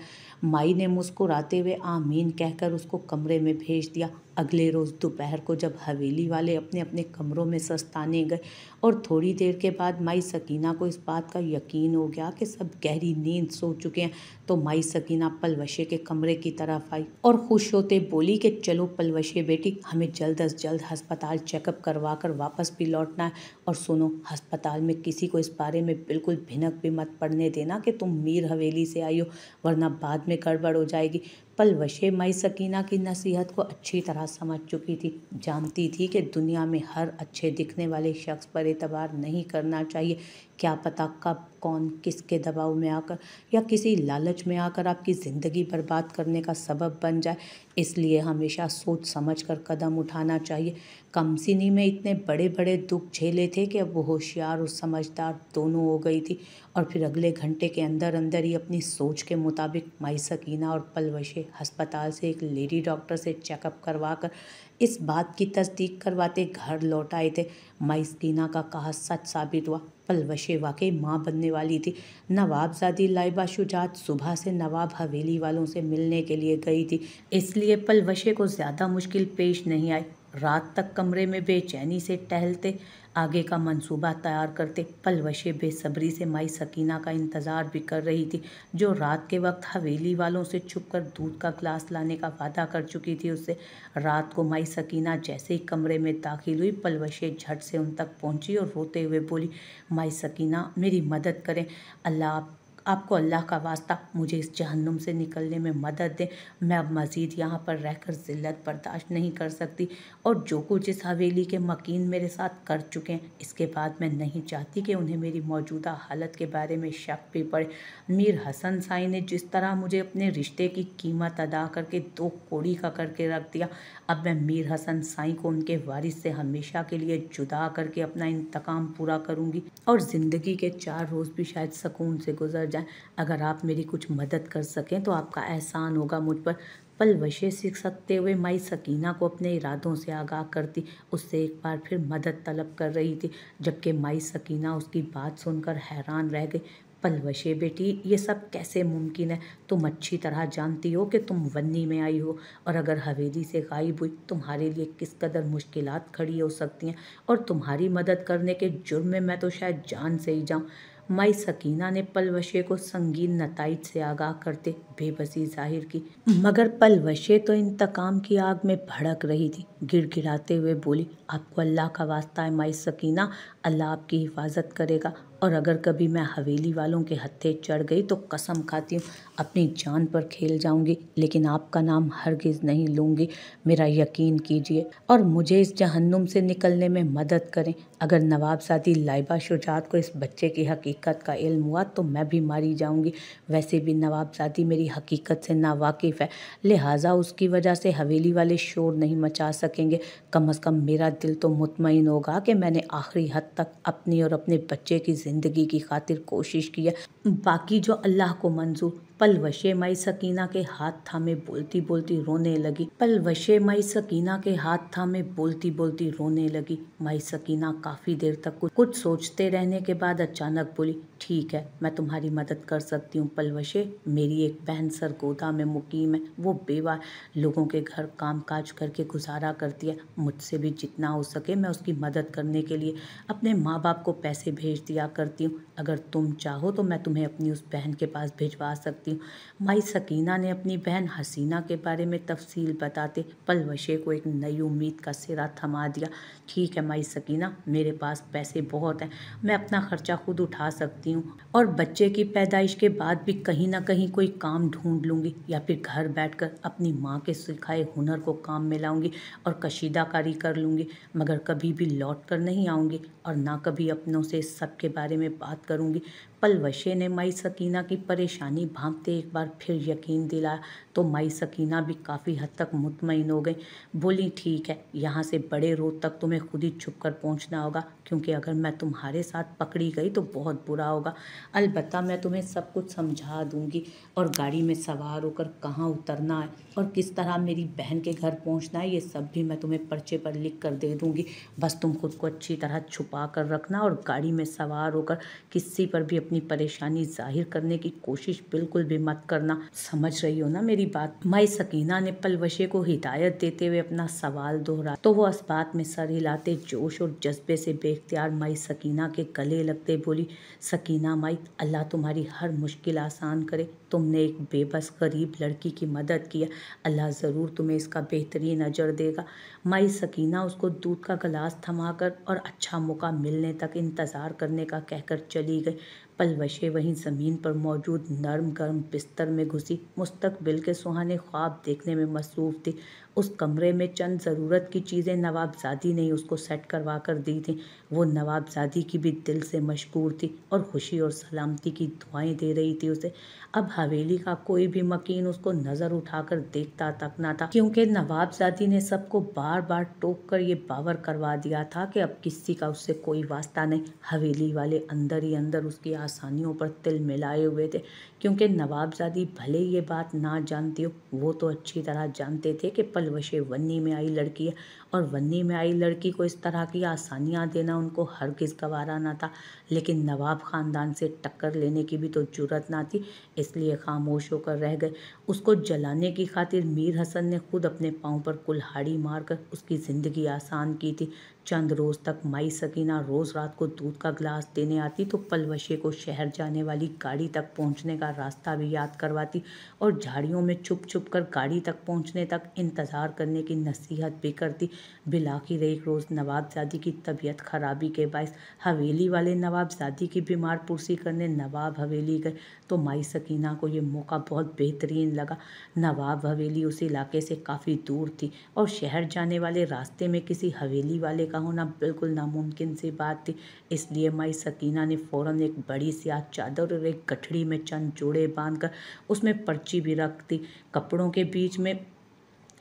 Speaker 1: माई ने मुस्कुराते हुए आमीन कहकर उसको कमरे में भेज दिया अगले रोज़ दोपहर को जब हवेली वाले अपने अपने कमरों में सस्ताने गए और थोड़ी देर के बाद माई सकीना को इस बात का यकीन हो गया कि सब गहरी नींद सो चुके हैं तो माई सकीना पलवशे के कमरे की तरफ आई और खुश होते बोली कि चलो पलवशे बेटी हमें जल्द अज जल्द हस्पताल चेकअप करवा कर वापस भी लौटना है और सुनो हस्पताल में किसी को इस बारे में बिल्कुल भिनक भी मत पड़ने देना कि तुम मीर हवेली से आई हो वरना बाद में गड़बड़ हो जाएगी पलवशे माई सकीना की नसीहत को अच्छी तरह समझ चुकी थी जानती थी कि दुनिया में हर अच्छे दिखने वाले शख्स पर एतबार नहीं करना चाहिए क्या पता कब कौन किसके दबाव में आकर या किसी लालच में आकर आपकी ज़िंदगी बर्बाद करने का सबब बन जाए इसलिए हमेशा सोच समझ कर कदम उठाना चाहिए कमसिनी में इतने बड़े बड़े दुख झेले थे कि अब वो होशियार और समझदार दोनों हो गई थी और फिर अगले घंटे के अंदर अंदर ही अपनी सोच के मुताबिक माई सकीना और पलवशे अस्पताल से एक लेडी डॉक्टर से चेकअप करवा कर इस बात की तस्दीक करवाते घर लौट आए थे माइस्कीना का कहा सच साबित हुआ पलवशे वाकई माँ बनने वाली थी नवाबजादी लाइबा शुजात सुबह से नवाब हवेली वालों से मिलने के लिए गई थी इसलिए पलवशे को ज़्यादा मुश्किल पेश नहीं आई रात तक कमरे में बेचैनी से टहलते आगे का मंसूबा तैयार करते पल वशे बेसब्री से माई सकीना का इंतज़ार भी कर रही थी जो रात के वक्त हवेली वालों से छुप कर दूध का ग्लास लाने का वादा कर चुकी थी उससे रात को माई सकीना जैसे ही कमरे में दाखिल हुई पलवशे झट से उन तक पहुंची और रोते हुए बोली माई सकीना मेरी मदद करें अल्लाह आप आपको अल्लाह का वास्ता मुझे इस जहन्नुम से निकलने में मदद दें मैं अब मज़ीद यहाँ पर रहकर ज़िल्लत बर्दाश्त नहीं कर सकती और जो कुछ इस हवेली के मकीन मेरे साथ कर चुके हैं इसके बाद मैं नहीं चाहती कि उन्हें मेरी मौजूदा हालत के बारे में शक भी पड़े मीर हसन साई ने जिस तरह मुझे अपने रिश्ते की कीमत अदा करके दो कोड़ी का करके रख दिया अब मैं मीर हसन साई को उनके वारिस से हमेशा के लिए जुदा करके अपना इंतकाम पूरा करूंगी और ज़िंदगी के चार रोज़ भी शायद सुकून से गुजर जाएं अगर आप मेरी कुछ मदद कर सकें तो आपका एहसान होगा मुझ पर पल वशे सीख सकते हुए माई सकीना को अपने इरादों से आगाह करती उससे एक बार फिर मदद तलब कर रही थी जबकि माई सकीना उसकी बात सुनकर हैरान रह गई पलवशे बेटी ये सब कैसे मुमकिन है तुम अच्छी तरह जानती हो कि तुम वन्नी में आई हो और अगर हवेली से गायब हुई तुम्हारे लिए किस कदर मुश्किल खड़ी हो सकती हैं और तुम्हारी मदद करने के जुर्म में मैं तो शायद जान से ही जाऊँ माई सकीना ने पलवशे को संगीन नतज से आगाह करते बेबसी जाहिर की मगर पल वशे तो इंतकाम की आग में भड़क रही थी गिड़गिड़ाते हुए बोली आपको अल्लाह का वास्ता है माई सकीना अल्लाह आपकी हिफाजत करेगा और अगर कभी मैं हवेली वालों के हत्थे चढ़ गई तो कसम खाती हूँ अपनी जान पर खेल जाऊँगी लेकिन आपका नाम हरगिज़ नहीं लूँगी मेरा यकीन कीजिए और मुझे इस जहन्नुम से निकलने में मदद करें अगर नवाब सादी लाइबा शुजात को इस बच्चे की हकीकत का इल्म हुआ तो मैं भी मारी जाऊँगी वैसे भी नवाब सादी मेरी की हकीकत से नावाकिफ़ है लिहाजा उसकी वजह से हवेली वाले शोर नहीं मचा सकेंगे कम अज़ कम मेरा दिल तो मुतमिन होगा कि मैंने आखिरी हद तक अपनी और अपने बच्चे की ज़िंदगी की खातिर कोशिश की है बाकी जो अल्लाह को मंजूर पल वशे माई सकीना के हाथ थामे बोलती बोलती रोने लगी पल वशे माई सकीना के हाथ थामे बोलती बोलती रोने लगी माई सकीना काफ़ी देर तक कुछ सोचते रहने के बाद अचानक बोली ठीक है मैं तुम्हारी मदद कर सकती हूँ पलवशे मेरी एक बहन सरगोदा में मुकीम है वो बेवा लोगों के घर काम काज करके गुजारा करती है मुझसे भी जितना हो सके मैं उसकी मदद करने के लिए अपने माँ बाप को पैसे भेज दिया करती हूँ अगर तुम चाहो तो मैं तुम्हें अपनी उस बहन के पास भिजवा सकती हूँ माई सकीना ने अपनी बहन हसीना के बारे में तफसील बताते पलवशे को एक नई उम्मीद का सिरा थमा दिया ठीक है माई सकीना मेरे पास पैसे बहुत हैं मैं अपना ख़र्चा खुद उठा सकती हूँ और बच्चे की पैदाइश के बाद भी कहीं ना कहीं कोई काम ढूंढ लूँगी या फिर घर कर अपनी माँ के सिखाए हुनर को काम में लाऊँगी और कशीदाकारी कर लूँगी मगर कभी भी लौट कर नहीं आऊँगी और ना कभी अपनों से सब के बारे में बात करूँगी पलवशे ने माई सकीना की परेशानी भांपते एक बार फिर यकीन दिलाया तो माई सकीना भी काफ़ी हद तक मुतमिन हो गई बोली ठीक है यहाँ से बड़े रोड तक तुम्हें खुद ही छुप कर पहुँचना होगा क्योंकि अगर मैं तुम्हारे साथ पकड़ी गई तो बहुत बुरा होगा अलबत् मैं तुम्हें सब कुछ समझा दूँगी और गाड़ी में सवार होकर कहाँ उतरना है और किस तरह मेरी बहन के घर पहुँचना है ये सब भी मैं तुम्हें पर्चे पर लिख कर दे दूँगी बस तुम खुद को अच्छी तरह छुपा कर रखना और गाड़ी में सवार होकर किसी पर भी अपनी परेशानी जाहिर करने की कोशिश बिल्कुल भी मत करना समझ रही हो ना मेरी बात मैं सकीना ने पलवशे को हिदायत देते हुए अपना सवाल दोहरा तो वो इस बात में सर हिलाते जोश और जज्बे से बेख्तियार मई सकीना के गले लगते बोली सकीना मई अल्लाह तुम्हारी हर मुश्किल आसान करे तुमने एक बेबस गरीब लड़की की मदद किया अल्लाह ज़रूर तुम्हें इसका बेहतरीन अजर देगा मई सकीना उसको दूध का गिलास थमाकर और अच्छा मौका मिलने तक इंतज़ार करने का कहकर चली गई पलवशे वहीं ज़मीन पर मौजूद नर्म गर्म बिस्तर में घुसी मुस्तकबिल के सुहाने ख्वाब देखने में मसरूफ़ थी उस कमरे में चंद ज़रूरत की चीज़ें नवाबजादी ने उसको सेट करवा कर दी थी वो नवाबजादी की भी दिल से मशगूर थी और खुशी और सलामती की दुआएं दे रही थी उसे अब हवेली का कोई भी मकीन उसको नज़र उठाकर देखता तक ना था क्योंकि नवाबजादी ने सबको बार बार टोक कर ये बावर करवा दिया था कि अब किसी का उससे कोई वास्ता नहीं हवेली वाले अंदर ही अंदर उसकी आसानियों पर तिल मिलाए हुए थे क्योंकि नवाबजादी भले ये बात ना जानती हो वो तो अच्छी तरह जानते थे कि पल कल वशे वन्नी में आई लड़की और वन्नी में आई लड़की को इस तरह की आसानियाँ देना उनको हर किस गवारा ना था लेकिन नवाब ख़ानदान से टक्कर लेने की भी तो जरूरत ना थी इसलिए खामोश होकर रह गए उसको जलाने की खातिर मीर हसन ने खुद अपने पाँव पर कुल्हाड़ी मारकर उसकी ज़िंदगी आसान की थी चंद रोज़ तक माई सकीना रोज़ रात को दूध का गिलास देने आती तो पलवशे को शहर जाने वाली गाड़ी तक पहुंचने का रास्ता भी याद करवाती और झाड़ियों में छुप छुप कर गाड़ी तक पहुंचने तक इंतज़ार करने की नसीहत भी करती बिला की एक रोज़ नवाबजादी की तबीयत खराबी के बायस हवेली वाले नवाबजादी की बीमार पुरसी करने नवाब हवेली गए तो माई सकीना को ये मौका बहुत बेहतरीन लगा नवाब हवेली उस इलाके से काफ़ी दूर थी और शहर जाने वाले रास्ते में किसी हवेली वाले का होना बिल्कुल नामुमकिन सी बात थी इसलिए माई सकीना ने फ़ौर एक बड़ी स्याह चादर और एक गठड़ी में चंद जोड़े बांधकर उसमें पर्ची भी रख दी कपड़ों के बीच में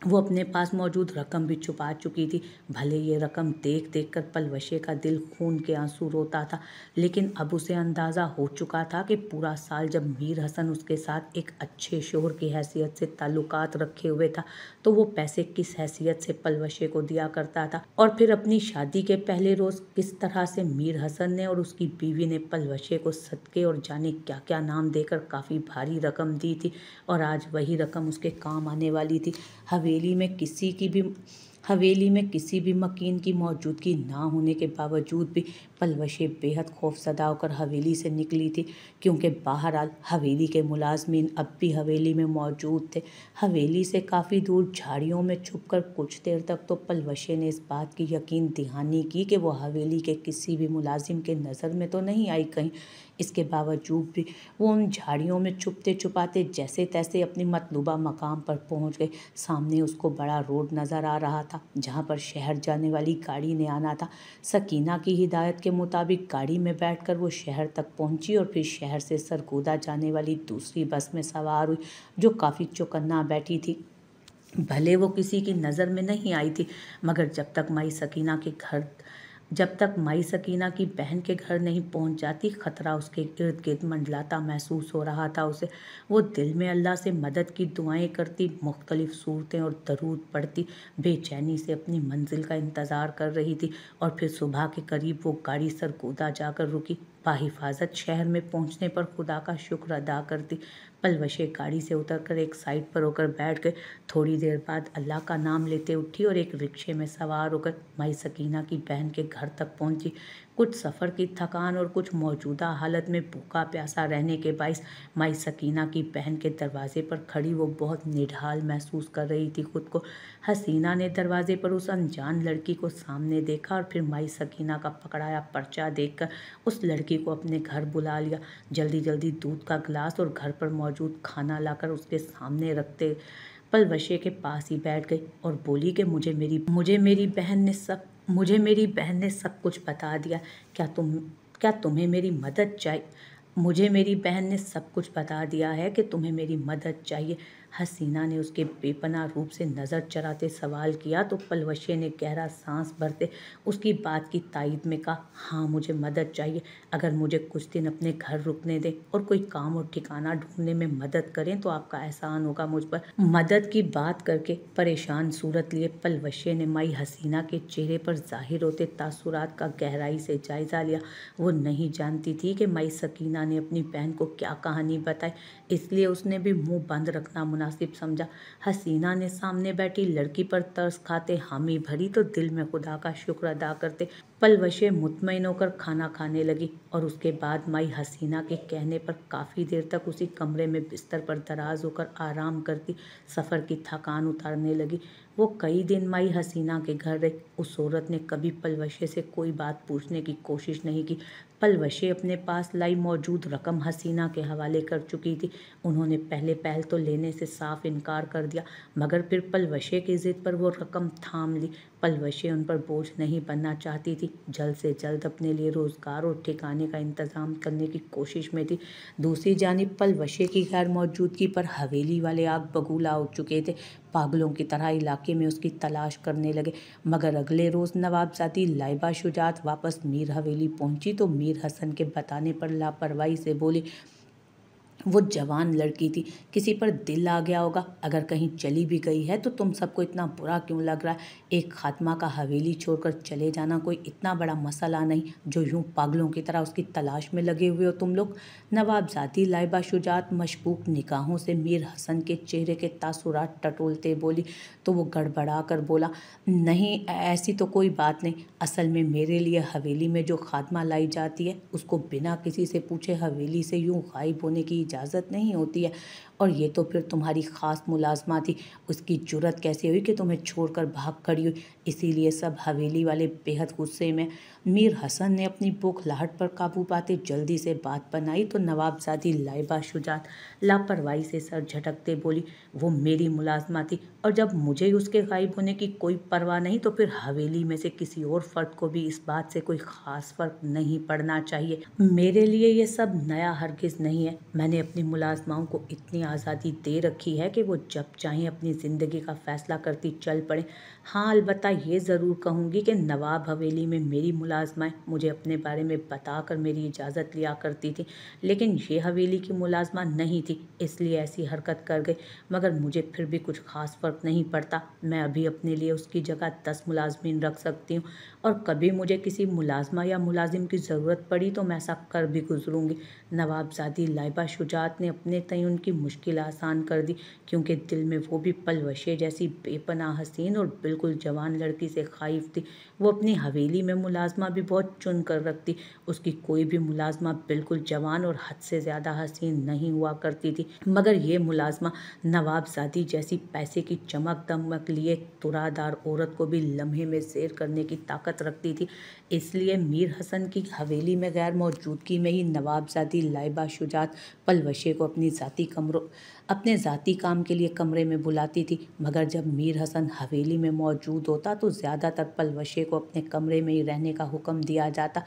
Speaker 1: वो अपने पास मौजूद रकम भी छुपा चुकी थी भले ये रकम देख देख कर पलवशे का दिल खून के आंसू रोता था लेकिन अब उसे अंदाज़ा हो चुका था कि पूरा साल जब मीर हसन उसके साथ एक अच्छे शोर की हैसियत से ताल्लुक़ रखे हुए था तो वो पैसे किस हैसियत से पलवशे को दिया करता था और फिर अपनी शादी के पहले रोज़ किस तरह से मीर हसन ने और उसकी बीवी ने पलवशे को सदके और जाने क्या क्या नाम देकर काफ़ी भारी रकम दी थी और आज वही रकम उसके काम आने वाली थी हवेली में किसी की भी हवेली में किसी भी मकीन की मौजूदगी ना होने के बावजूद भी पलवशे बेहद खौफ सदा होकर हवेली से निकली थी क्योंकि बहरहाल हवेली के मुलाजमीन अब भी हवेली में मौजूद थे हवेली से काफ़ी दूर झाड़ियों में छुप कर कुछ देर तक तो पलवशे ने इस बात की यकीन दहानी की कि वो हवेली के किसी भी मुलाजिम के नज़र में तो नहीं आई कहीं इसके बावजूद भी वो उन झाड़ियों में छुपते छुपाते जैसे तैसे अपने मतलूबा मकाम पर पहुंच गए सामने उसको बड़ा रोड नज़र आ रहा था जहां पर शहर जाने वाली गाड़ी ने आना था सकीना की हिदायत के मुताबिक गाड़ी में बैठकर वो शहर तक पहुंची और फिर शहर से सरगोदा जाने वाली दूसरी बस में सवार हुई जो काफ़ी चौकन्ना बैठी थी भले वो किसी की नज़र में नहीं आई थी मगर जब तक माई सकीना के घर जब तक माई सकीना की बहन के घर नहीं पहुंच जाती खतरा उसके इर्द गिर्द मंडलाता महसूस हो रहा था उसे वो दिल में अल्लाह से मदद की दुआएं करती मुख्तलिफ सूरतें और दरूद पड़ती बेचैनी से अपनी मंजिल का इंतज़ार कर रही थी और फिर सुबह के करीब वो गाड़ी सरगोदा जाकर रुकी बाहिफाजत शहर में पहुंचने पर खुदा का शुक्र अदा करती पलवशे गाड़ी से उतरकर एक साइड पर होकर बैठ गए थोड़ी देर बाद अल्लाह का नाम लेते उठी और एक रिक्शे में सवार होकर माई सकीना की बहन के घर तक पहुंची कुछ सफ़र की थकान और कुछ मौजूदा हालत में भूखा प्यासा रहने के बायस माई सकीना की बहन के दरवाजे पर खड़ी वो बहुत निढाल महसूस कर रही थी खुद को हसीना ने दरवाजे पर उस अनजान लड़की को सामने देखा और फिर माई सकीना का पकड़ाया पर्चा कर उस लड़की को अपने घर बुला लिया जल्दी जल्दी दूध का गिलास और घर पर मौजूद खाना लाकर उसके सामने रखते पलवशे के पास ही बैठ गई और बोली कि मुझे मेरी मुझे मेरी बहन ने सब मुझे मेरी बहन ने सब कुछ बता दिया क्या तुम क्या तुम्हें मेरी मदद चाहिए मुझे मेरी बहन ने सब कुछ बता दिया है कि तुम्हें मेरी मदद चाहिए हसीना ने उसके बेपना रूप से नज़र चराते सवाल किया तो पलवशे ने गहरा सांस भरते उसकी बात की तइद में कहा हाँ मुझे मदद चाहिए अगर मुझे कुछ दिन अपने घर रुकने दें और कोई काम और ठिकाना ढूंढने में मदद करें तो आपका एहसान होगा मुझ पर मदद की बात करके परेशान सूरत लिए पलवशे ने माई हसीना के चेहरे पर जाहिर होते तासुरात का गहराई से जायज़ा लिया वो नहीं जानती थी कि माई सकीना ने अपनी बहन को क्या कहानी बताई इसलिए उसने भी मुँह बंद रखना मुना मुनासिब समझा हसीना ने सामने बैठी लड़की पर तर्स खाते हामी भरी तो दिल में खुदा का शुक्र अदा करते पलवशे मुतमिन होकर खाना खाने लगी और उसके बाद माई हसीना के कहने पर काफ़ी देर तक उसी कमरे में बिस्तर पर दराज होकर आराम करती सफ़र की थकान उतारने लगी वो कई दिन माई हसीना के घर रही उस औरत ने कभी पलवशे से कोई बात पूछने की कोशिश नहीं की पलवशे अपने पास लाई मौजूद रकम हसीना के हवाले कर चुकी थी उन्होंने पहले पहल तो लेने से साफ इनकार कर दिया मगर फिर पलवशे की ज़िद पर वो रकम थाम ली पलवशे उन पर बोझ नहीं बनना चाहती थी जल्द से जल्द अपने लिए रोज़गार और ठिकाने का इंतज़ाम करने की कोशिश में थी दूसरी जानब पलवशे की गैर मौजूदगी पर हवेली वाले आग बगूला हो चुके थे पागलों की तरह इलाके में उसकी तलाश करने लगे मगर अगले रोज़ नवाबजादी लाइबा शुजात वापस मीर हवेली पहुंची तो मीर हसन के बताने पर लापरवाही से बोली वो जवान लड़की थी किसी पर दिल आ गया होगा अगर कहीं चली भी गई है तो तुम सबको इतना बुरा क्यों लग रहा है एक खात्मा का हवेली छोड़कर चले जाना कोई इतना बड़ा मसला नहीं जो यूं पागलों की तरह उसकी तलाश में लगे हुए हो तुम लोग नवाबजादी लाइबा शुजात मशकूक निकाहों से मीर हसन के चेहरे के तासुरात टटोलते बोली तो वो गड़बड़ा कर बोला नहीं ऐसी तो कोई बात नहीं असल में मेरे लिए हवेली में जो खात्मा लाई जाती है उसको बिना किसी से पूछे हवेली से यूँ गायब होने की इजाज़त नहीं होती है और ये तो फिर तुम्हारी ख़ास मुलाजमा थी उसकी ज़रूरत कैसे हुई कि तुम्हें छोड़कर भाग खड़ी हुई इसीलिए सब हवेली वाले बेहद गुस्से में मीर हसन ने अपनी लाहट पर काबू पाते जल्दी से बात बनाई तो नवाबजादी लाइबा शुजात लापरवाही से सर झटकते बोली वो मेरी मुलाजमा थी और जब मुझे उसके गायब होने की कोई परवाह नहीं तो फिर हवेली में से किसी और फर्द को भी इस बात से कोई ख़ास फ़र्क नहीं पड़ना चाहिए मेरे लिए ये सब नया हरगिज़ नहीं है मैंने अपनी मुलाजमाओं को इतनी आज़ादी दे रखी है कि वो जब चाहें अपनी ज़िंदगी का फ़ैसला करती चल पड़े हाँ अलबत्त ये ज़रूर कहूँगी कि नवाब हवेली में मेरी मुलाजमें मुझे अपने बारे में बताकर मेरी इजाज़त लिया करती थी लेकिन ये हवेली की मुलाजमा नहीं थी इसलिए ऐसी हरकत कर गई मगर मुझे फिर भी कुछ ख़ास फ़र्क नहीं पड़ता मैं अभी अपने लिए उसकी जगह दस मुलाजमीन रख सकती हूँ और कभी मुझे किसी मुलाजमा या मुलाजिम की ज़रूरत पड़ी तो मैं ऐसा कर भी गुजरूँगी नवाबजादी लाइबा शुजात ने अपने तय उनकी मुश्किल आसान कर दी क्योंकि दिल में वो भी पलवशे जैसी बेपना हसीन और बिल्कुल बिल्कुल जवान लड़की से खाइफ थी वो अपनी हवेली में मुलाजमा भी बहुत चुन कर रखती उसकी कोई भी मुलाजमा बिल्कुल जवान और हद से ज़्यादा हसीन नहीं हुआ करती थी मगर ये मुलाजमा नवाबजादी जैसी पैसे की चमक दमक लिए तुरादार औरत को भी लम्हे में सैर करने की ताकत रखती थी इसलिए मीर हसन की हवेली में गैर मौजूदगी में ही नवाबजादी लाइबा शुजात पलवशे को अपनी ज़ाती कमरों अपने ज़ाती काम के लिए कमरे में बुलाती थी मगर जब मीर हसन हवेली में मौजूद होता तो ज़्यादातर पलवशे को अपने कमरे में ही रहने का हुक्म दिया जाता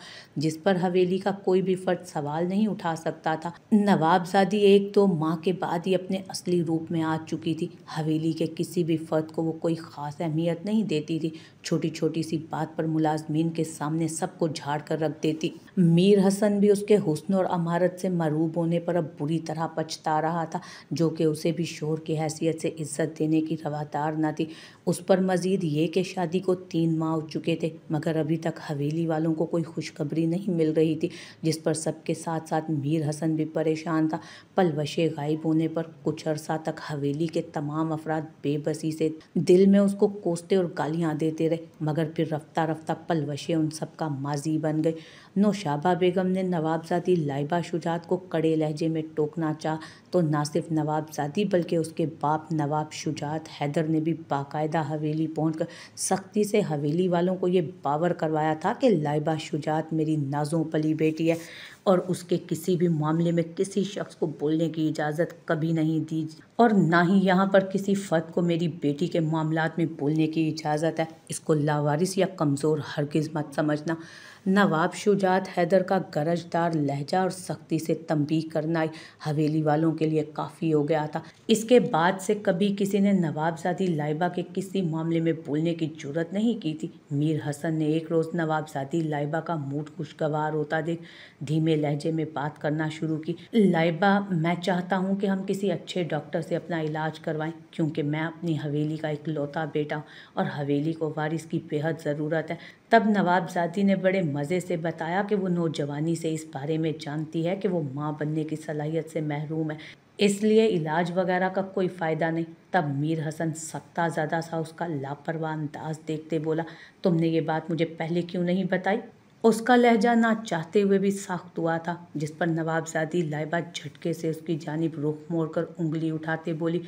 Speaker 1: जिस पर हवेली का कोई भी फर्द सवाल नहीं उठा सकता था नवाबजादी एक तो माँ के बाद ही अपने असली रूप में आ चुकी थी हवेली के किसी भी फर्द को वो कोई ख़ास अहमियत नहीं देती थी छोटी छोटी सी बात पर मुलाजमीन के सामने सबको झाड़ कर रख देती मीर हसन भी उसके हुस्न और अमारत से मरूब होने पर अब बुरी तरह पछता रहा था जो कि उसे भी शोर की हैसियत से इज्जत देने की रवादार ना थी उस पर मज़ीद ये कि शादी को तीन माह हो चुके चुके थे मगर अभी तक हवेली वालों को कोई खुशखबरी नहीं मिल रही थी जिस पर सबके साथ साथ मीर हसन भी परेशान था पलवशे गायब होने पर कुछ अरसा तक हवेली के तमाम अफराद बेबसी से दिल में उसको कोसते और गालियाँ देते रहे मगर फिर रफ्ता रफ्ता पलवशे उन सबका माजी बन गए नौशाबा बेगम ने नवाबजादी लाइबा शुजात को कड़े लहजे में टोकना चाह तो ना सिर्फ नवाबजादी बल्कि उसके बाप नवाब शुजात हैदर ने भी बाकायदा हवेली पहुंचकर सख्ती से हवेली वालों को ये बावर करवाया था कि लाइबा शुजात मेरी नाजों पली बेटी है और उसके किसी भी मामले में किसी शख्स को बोलने की इजाज़त कभी नहीं दी और ना ही यहाँ पर किसी फर्द को मेरी बेटी के मामला में बोलने की इजाज़त है इसको लावारिस या कमज़ोर हरगिज़ मत समझना नवाब शुजात हैदर का गरजदार लहजा और सख्ती से तंबी करना हवेली वालों के लिए काफ़ी हो गया था इसके बाद से कभी किसी ने नवाबजादी लाइबा के किसी मामले में बोलने की जरूरत नहीं की थी मीर हसन ने एक रोज़ नवाबजादी लाइबा का मूड खुशगवार होता देख धीमे लहजे में बात करना शुरू की लाइबा मैं चाहता हूँ कि हम किसी अच्छे डॉक्टर से अपना इलाज करवाएं क्योंकि मैं अपनी हवेली का एक लौता बेटा हूँ और हवेली को वारिस की बेहद ज़रूरत है तब नवाबजादी ने बड़े मज़े से बताया कि वो नौजवानी से इस बारे में जानती है कि वो माँ बनने की सलाहियत से महरूम है इसलिए इलाज वगैरह का कोई फ़ायदा नहीं तब मीर हसन सत्ता ज़्यादा सा उसका लापरवाह अंदाज देखते बोला तुमने ये बात मुझे पहले क्यों नहीं बताई उसका लहजा ना चाहते हुए भी साख्त हुआ था जिस पर नवाबजादी लाइबा झटके से उसकी जानब रुख मोड़ कर उंगली उठाते बोली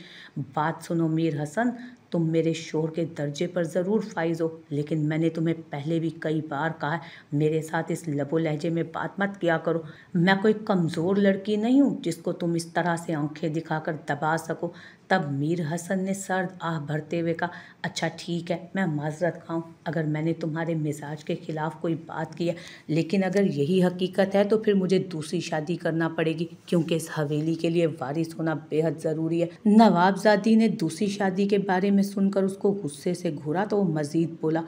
Speaker 1: बात सुनो मीर हसन तुम मेरे शोर के दर्जे पर ज़रूर फाइज हो लेकिन मैंने तुम्हें पहले भी कई बार कहा मेरे साथ इस लबो लहजे में बात मत किया करो मैं कोई कमज़ोर लड़की नहीं हूँ जिसको तुम इस तरह से आंखें दिखाकर दबा सको तब मीर हसन ने सर्द आह भरते हुए कहा अच्छा ठीक है मैं माजरत खाऊँ अगर मैंने तुम्हारे मिजाज के ख़िलाफ़ कोई बात की है लेकिन अगर यही हकीकत है तो फिर मुझे दूसरी शादी करना पड़ेगी क्योंकि इस हवेली के लिए वारिस होना बेहद ज़रूरी है नवाबजादी ने दूसरी शादी के बारे में सुनकर उसको गुस्से से घूरा तो वो मज़ीद बोला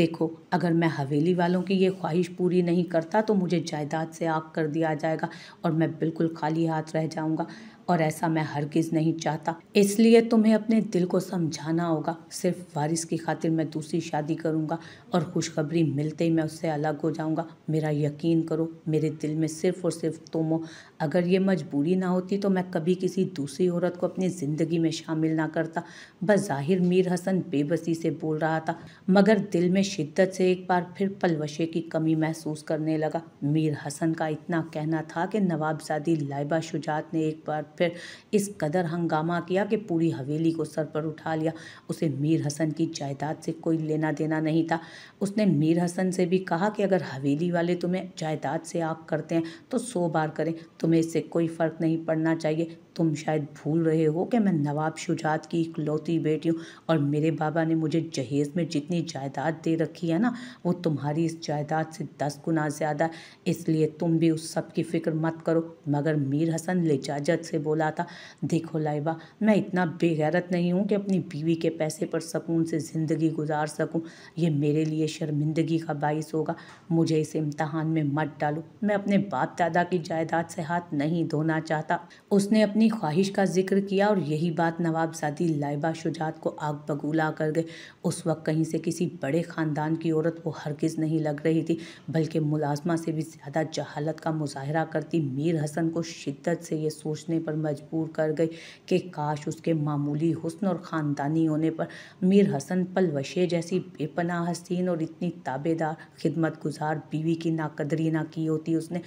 Speaker 1: देखो अगर मैं हवेली वालों की ये ख्वाहिश पूरी नहीं करता तो मुझे जायदाद से आग कर दिया जाएगा और मैं बिल्कुल खाली हाथ रह जाऊँगा और ऐसा मैं हरगिज नहीं चाहता इसलिए तुम्हें अपने दिल को समझाना होगा सिर्फ वारिस की खातिर मैं दूसरी शादी करूँगा और खुशखबरी मिलते ही मैं उससे अलग हो जाऊँगा मेरा यकीन करो मेरे दिल में सिर्फ और सिर्फ तुम हो अगर ये मजबूरी ना होती तो मैं कभी किसी दूसरी औरत को अपनी ज़िंदगी में शामिल ना करता बस ज़ाहिर मीर हसन बेबसी से बोल रहा था मगर दिल में शिद्दत से एक बार फिर पलवशे की कमी महसूस करने लगा मीर हसन का इतना कहना था कि नवाबजादी लाइबा शुजात ने एक बार फिर इस कदर हंगामा किया कि पूरी हवेली को सर पर उठा लिया उसे मीर हसन की जायदाद से कोई लेना देना नहीं था उसने मीर हसन से भी कहा कि अगर हवेली वाले तुम्हें जायदाद से आग करते हैं तो सो बार करें तुम्हें इससे कोई फ़र्क नहीं पड़ना चाहिए तुम शायद भूल रहे हो कि मैं नवाब शुजात की इकलौती बेटी हूँ और मेरे बाबा ने मुझे जहेज़ में जितनी जायदाद दे रखी है ना वो तुम्हारी इस जायदाद से दस गुना ज़्यादा इसलिए तुम भी उस सब की फ़िक्र मत करो मगर मीर हसन लिजाजत से बोला था देखो लाइबा मैं इतना बेगैरत नहीं हूँ कि अपनी बीवी के पैसे पर सकून से ज़िंदगी गुजार सकूँ ये मेरे लिए शर्मिंदगी का बायस होगा मुझे इस इम्तहान में मत डालो मैं अपने बाप दादा की जायदाद से हाथ नहीं धोना चाहता उसने अपनी अपनी ख्वाहिश का जिक्र किया और यही बात नवाबजादी लाइबा शुजात को आग बगूला कर गई उस वक्त कहीं से किसी बड़े ख़ानदान की औरत वो हरगिज़ नहीं लग रही थी बल्कि मुलाजमा से भी ज़्यादा जहालत का मुजाहरा करती मीर हसन को शिद्दत से ये सोचने पर मजबूर कर गई कि काश उसके मामूली हसन और ख़ानदानी होने पर मीर हसन पलवशे जैसी बेपना हसीन और इतनी ताबेदार खिदमत गुजार बीवी की नाकदरी ना की होती उसने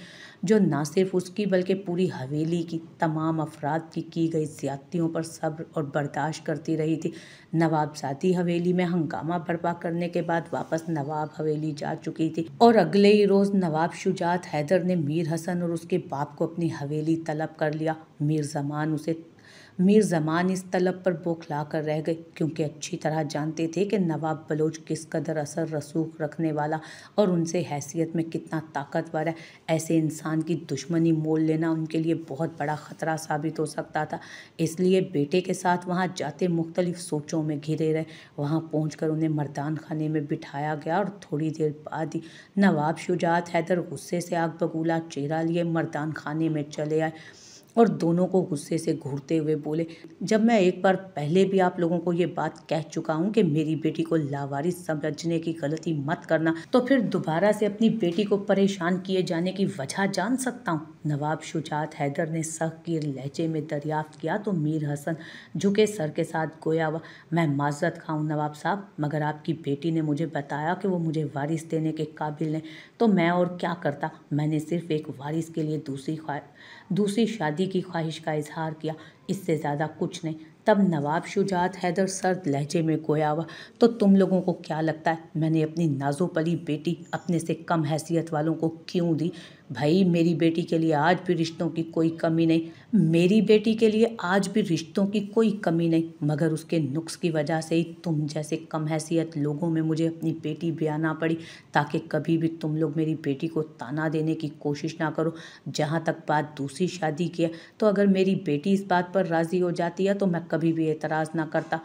Speaker 1: जो ना सिर्फ उसकी बल्कि पूरी हवेली की तमाम अफरा अफराद की की गई ज़्यादतियों पर सब्र और बर्दाश्त करती रही थी नवाबजादी हवेली में हंगामा बर्पा करने के बाद वापस नवाब हवेली जा चुकी थी और अगले ही रोज़ नवाब शुजात हैदर ने मीर हसन और उसके बाप को अपनी हवेली तलब कर लिया मीर जमान उसे मीर जमान इस तलब पर बौखला कर रह गए क्योंकि अच्छी तरह जानते थे कि नवाब बलोच किस कदर असर रसूख रखने वाला और उनसे हैसियत में कितना ताकतवर है ऐसे इंसान की दुश्मनी मोल लेना उनके लिए बहुत बड़ा ख़तरा साबित हो सकता था इसलिए बेटे के साथ वहाँ जाते मुख्तलिफ सोचों में घिरे रहे वहाँ पहुँच उन्हें मरदान खाने में बिठाया गया और थोड़ी देर बाद ही नवाब शुजात हैदर गुस्से से आग बगूला चेहरा लिए मरदान खाने में चले आए और दोनों को गुस्से से घूरते हुए बोले जब मैं एक बार पहले भी आप लोगों को ये बात कह चुका हूँ कि मेरी बेटी को लावारिस समझने की गलती मत करना तो फिर दोबारा से अपनी बेटी को परेशान किए जाने की वजह जान सकता हूँ नवाब शुजात हैदर ने सख की लहजे में दरियाफ्त किया तो मीर हसन झुके सर के साथ गोया हुआ मैं माजरत खाऊं नवाब साहब मगर आपकी बेटी ने मुझे बताया कि वो मुझे वारिस देने के काबिल नहीं तो मैं और क्या करता मैंने सिर्फ एक वारिस के लिए दूसरी दूसरी शादी की ख्वाहिश का इजहार किया इससे ज़्यादा कुछ नहीं तब नवाब शुजात हैदर सर्द लहजे में गोया हुआ तो तुम लोगों को क्या लगता है मैंने अपनी नाजोपली बेटी अपने से कम हैसियत वालों को क्यों दी भाई मेरी बेटी के लिए आज भी रिश्तों की कोई कमी नहीं मेरी बेटी के लिए आज भी रिश्तों की कोई कमी नहीं मगर उसके नुक्स की वजह से ही तुम जैसे कम हैसियत लोगों में मुझे अपनी बेटी ब्याना पड़ी ताकि कभी भी तुम लोग मेरी बेटी को ताना देने की कोशिश ना करो जहाँ तक बात दूसरी शादी की है तो अगर मेरी बेटी इस बात पर राज़ी हो जाती है तो मैं कभी भी एतराज़ ना करता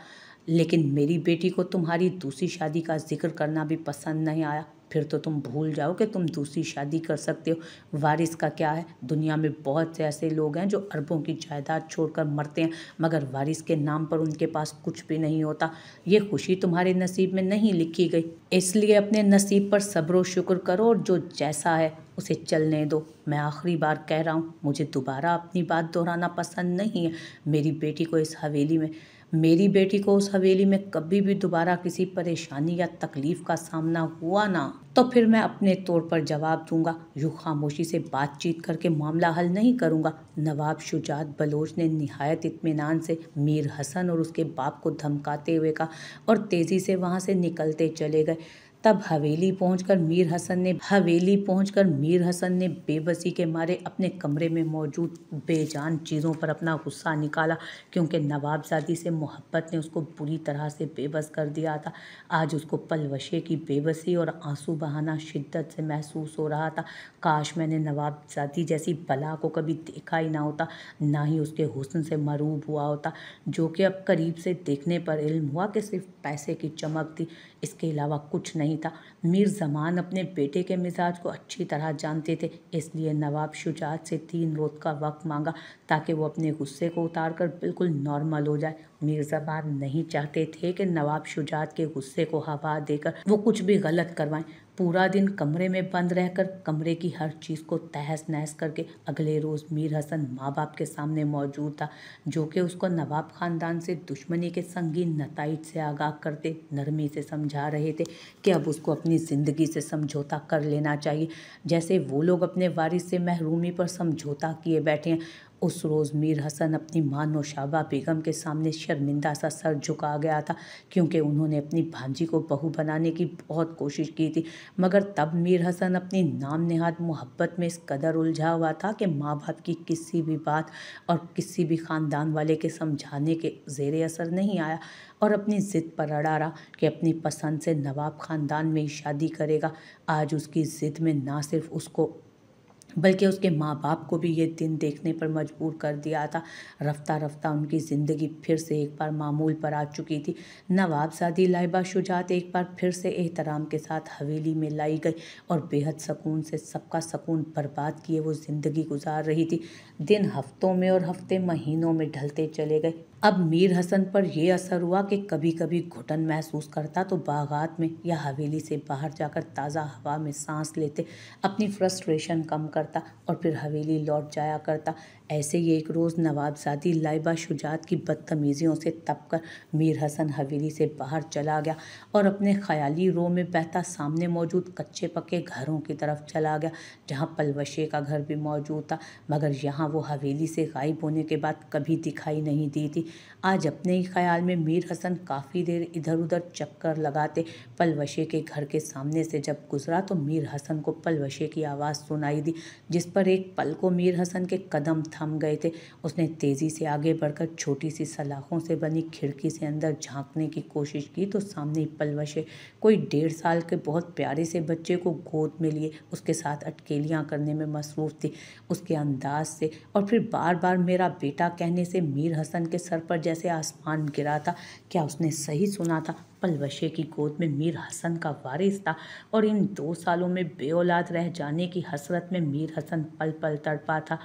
Speaker 1: लेकिन मेरी बेटी को तुम्हारी दूसरी शादी का जिक्र करना भी पसंद नहीं आया फिर तो तुम भूल जाओ कि तुम दूसरी शादी कर सकते हो वारिस का क्या है दुनिया में बहुत से ऐसे लोग हैं जो अरबों की जायदाद छोड़कर मरते हैं मगर वारिस के नाम पर उनके पास कुछ भी नहीं होता ये खुशी तुम्हारे नसीब में नहीं लिखी गई इसलिए अपने नसीब पर सब्र शुक्र करो और जो जैसा है उसे चलने दो मैं आखिरी बार कह रहा हूँ मुझे दोबारा अपनी बात दोहराना पसंद नहीं है मेरी बेटी को इस हवेली में मेरी बेटी को उस हवेली में कभी भी दोबारा किसी परेशानी या तकलीफ का सामना हुआ ना तो फिर मैं अपने तौर पर जवाब दूंगा यू खामोशी से बातचीत करके मामला हल नहीं करूंगा नवाब शुजात बलोच ने नहायत इतमान से मीर हसन और उसके बाप को धमकाते हुए कहा और तेज़ी से वहाँ से निकलते चले गए तब हवेली पहुंचकर मीर हसन ने हवेली पहुंचकर मीर हसन ने बेबसी के मारे अपने कमरे में मौजूद बेजान चीज़ों पर अपना गुस्सा निकाला क्योंकि नवाबजादी से मोहब्बत ने उसको बुरी तरह से बेबस कर दिया था आज उसको पलवशे की बेबसी और आंसू बहाना शिद्दत से महसूस हो रहा था काश मैंने नवाबजादी जैसी बला को कभी देखा ही ना होता ना ही उसके हुसन से मरूब हुआ होता जो कि अब करीब से देखने पर इल्म हुआ कि सिर्फ पैसे की चमक थी इसके अलावा कुछ नहीं नहीं था मीर जमान अपने बेटे के मिजाज को अच्छी तरह जानते थे इसलिए नवाब शुजात से तीन रोज का वक्त मांगा ताकि वो अपने गुस्से को उतार कर बिल्कुल नॉर्मल हो जाए मीर जबान नहीं चाहते थे कि नवाब शुजात के गुस्से को हवा देकर वो कुछ भी गलत करवाएं पूरा दिन कमरे में बंद रहकर कमरे की हर चीज़ को तहस नहस करके अगले रोज़ मीर हसन माँ बाप के सामने मौजूद था जो कि उसको नवाब ख़ानदान से दुश्मनी के संगीन नतज से आगाह करते नरमी से समझा रहे थे कि अब उसको अपनी ज़िंदगी से समझौता कर लेना चाहिए जैसे वो लोग अपने वारिस से महरूमी पर समझौता किए बैठे हैं उस रोज़ मीर हसन अपनी माँ नौशाबा बेगम के सामने शर्मिंदा सा सर झुका गया था क्योंकि उन्होंने अपनी भांजी को बहू बनाने की बहुत कोशिश की थी मगर तब मीर हसन अपनी नाम नेहाद मोहब्बत में इस कदर उलझा हुआ था कि माँ बाप की किसी भी बात और किसी भी ख़ानदान वाले के समझाने के जेर असर नहीं आया और अपनी ज़िद पर अड़ा रहा कि अपनी पसंद से नवाब ख़ानदान में ही शादी करेगा आज उसकी ज़िद में ना सिर्फ उसको बल्कि उसके माँ बाप को भी ये दिन देखने पर मजबूर कर दिया था रफ्ता रफ्ता उनकी ज़िंदगी फिर से एक बार मामूल पर आ चुकी थी नवाबजादी लाइबा शुजात एक बार फिर से एहतराम के साथ हवेली में लाई गई और बेहद सकून से सबका सकून बर्बाद किए वो ज़िंदगी गुजार रही थी दिन हफ्तों में और हफ्ते महीनों में ढलते चले गए अब मीर हसन पर यह असर हुआ कि कभी कभी घुटन महसूस करता तो बागात में या हवेली से बाहर जाकर ताज़ा हवा में सांस लेते अपनी फ्रस्ट्रेशन कम करता और फिर हवेली लौट जाया करता ऐसे ही एक रोज़ नवाबजादी लाइबा शुजात की बदतमीज़ियों से तपकर मीर हसन हवेली से बाहर चला गया और अपने ख्याली रो में बहता सामने मौजूद कच्चे पक्के घरों की तरफ चला गया जहाँ पलवशे का घर भी मौजूद था मगर यहाँ वो हवेली से गायब होने के बाद कभी दिखाई नहीं दी थी आज अपने ही ख्याल में मीर हसन काफ़ी देर इधर उधर चक्कर लगाते पलवशे के घर के सामने से जब गुजरा तो मीर हसन को पलवशे की आवाज़ सुनाई दी जिस पर एक पल को मीर हसन के कदम था थम गए थे उसने तेज़ी से आगे बढ़कर छोटी सी सलाखों से बनी खिड़की से अंदर झांकने की कोशिश की तो सामने पलवशे कोई डेढ़ साल के बहुत प्यारे से बच्चे को गोद में लिए उसके साथ अटकेलियाँ करने में मसरूफ़ थी उसके अंदाज से और फिर बार बार मेरा बेटा कहने से मीर हसन के सर पर जैसे आसमान गिरा था क्या उसने सही सुना था पलवशे की गोद में मीर हसन का वारिस था और इन दो सालों में बेऔलाद रह जाने की हसरत में मीर हसन पल पल तड़पा था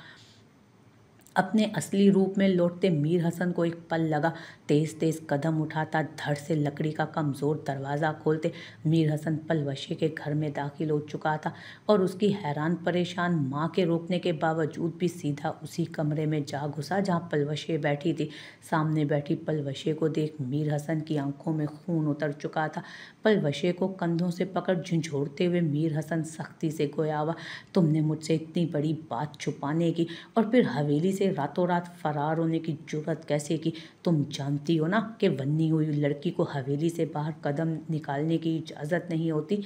Speaker 1: अपने असली रूप में लौटते मीर हसन को एक पल लगा तेज तेज कदम उठाता धड़ से लकड़ी का कमज़ोर दरवाज़ा खोलते मीर हसन पल वशे के घर में दाखिल हो चुका था और उसकी हैरान परेशान माँ के रोकने के बावजूद भी सीधा उसी कमरे में जा घुसा जहाँ पलवशे बैठी थी सामने बैठी पलवशे को देख मीर हसन की आंखों में खून उतर चुका था पलवशे को कंधों से पकड़ झुंझोड़ते हुए मीर हसन सख्ती से गोया हुआ तुमने मुझसे इतनी बड़ी बात छुपाने की और फिर हवेली से से रातों रात फरार होने की जरूरत कैसे की तुम जानती हो ना कि बनी हुई लड़की को हवेली से बाहर कदम निकालने की इजाज़त नहीं होती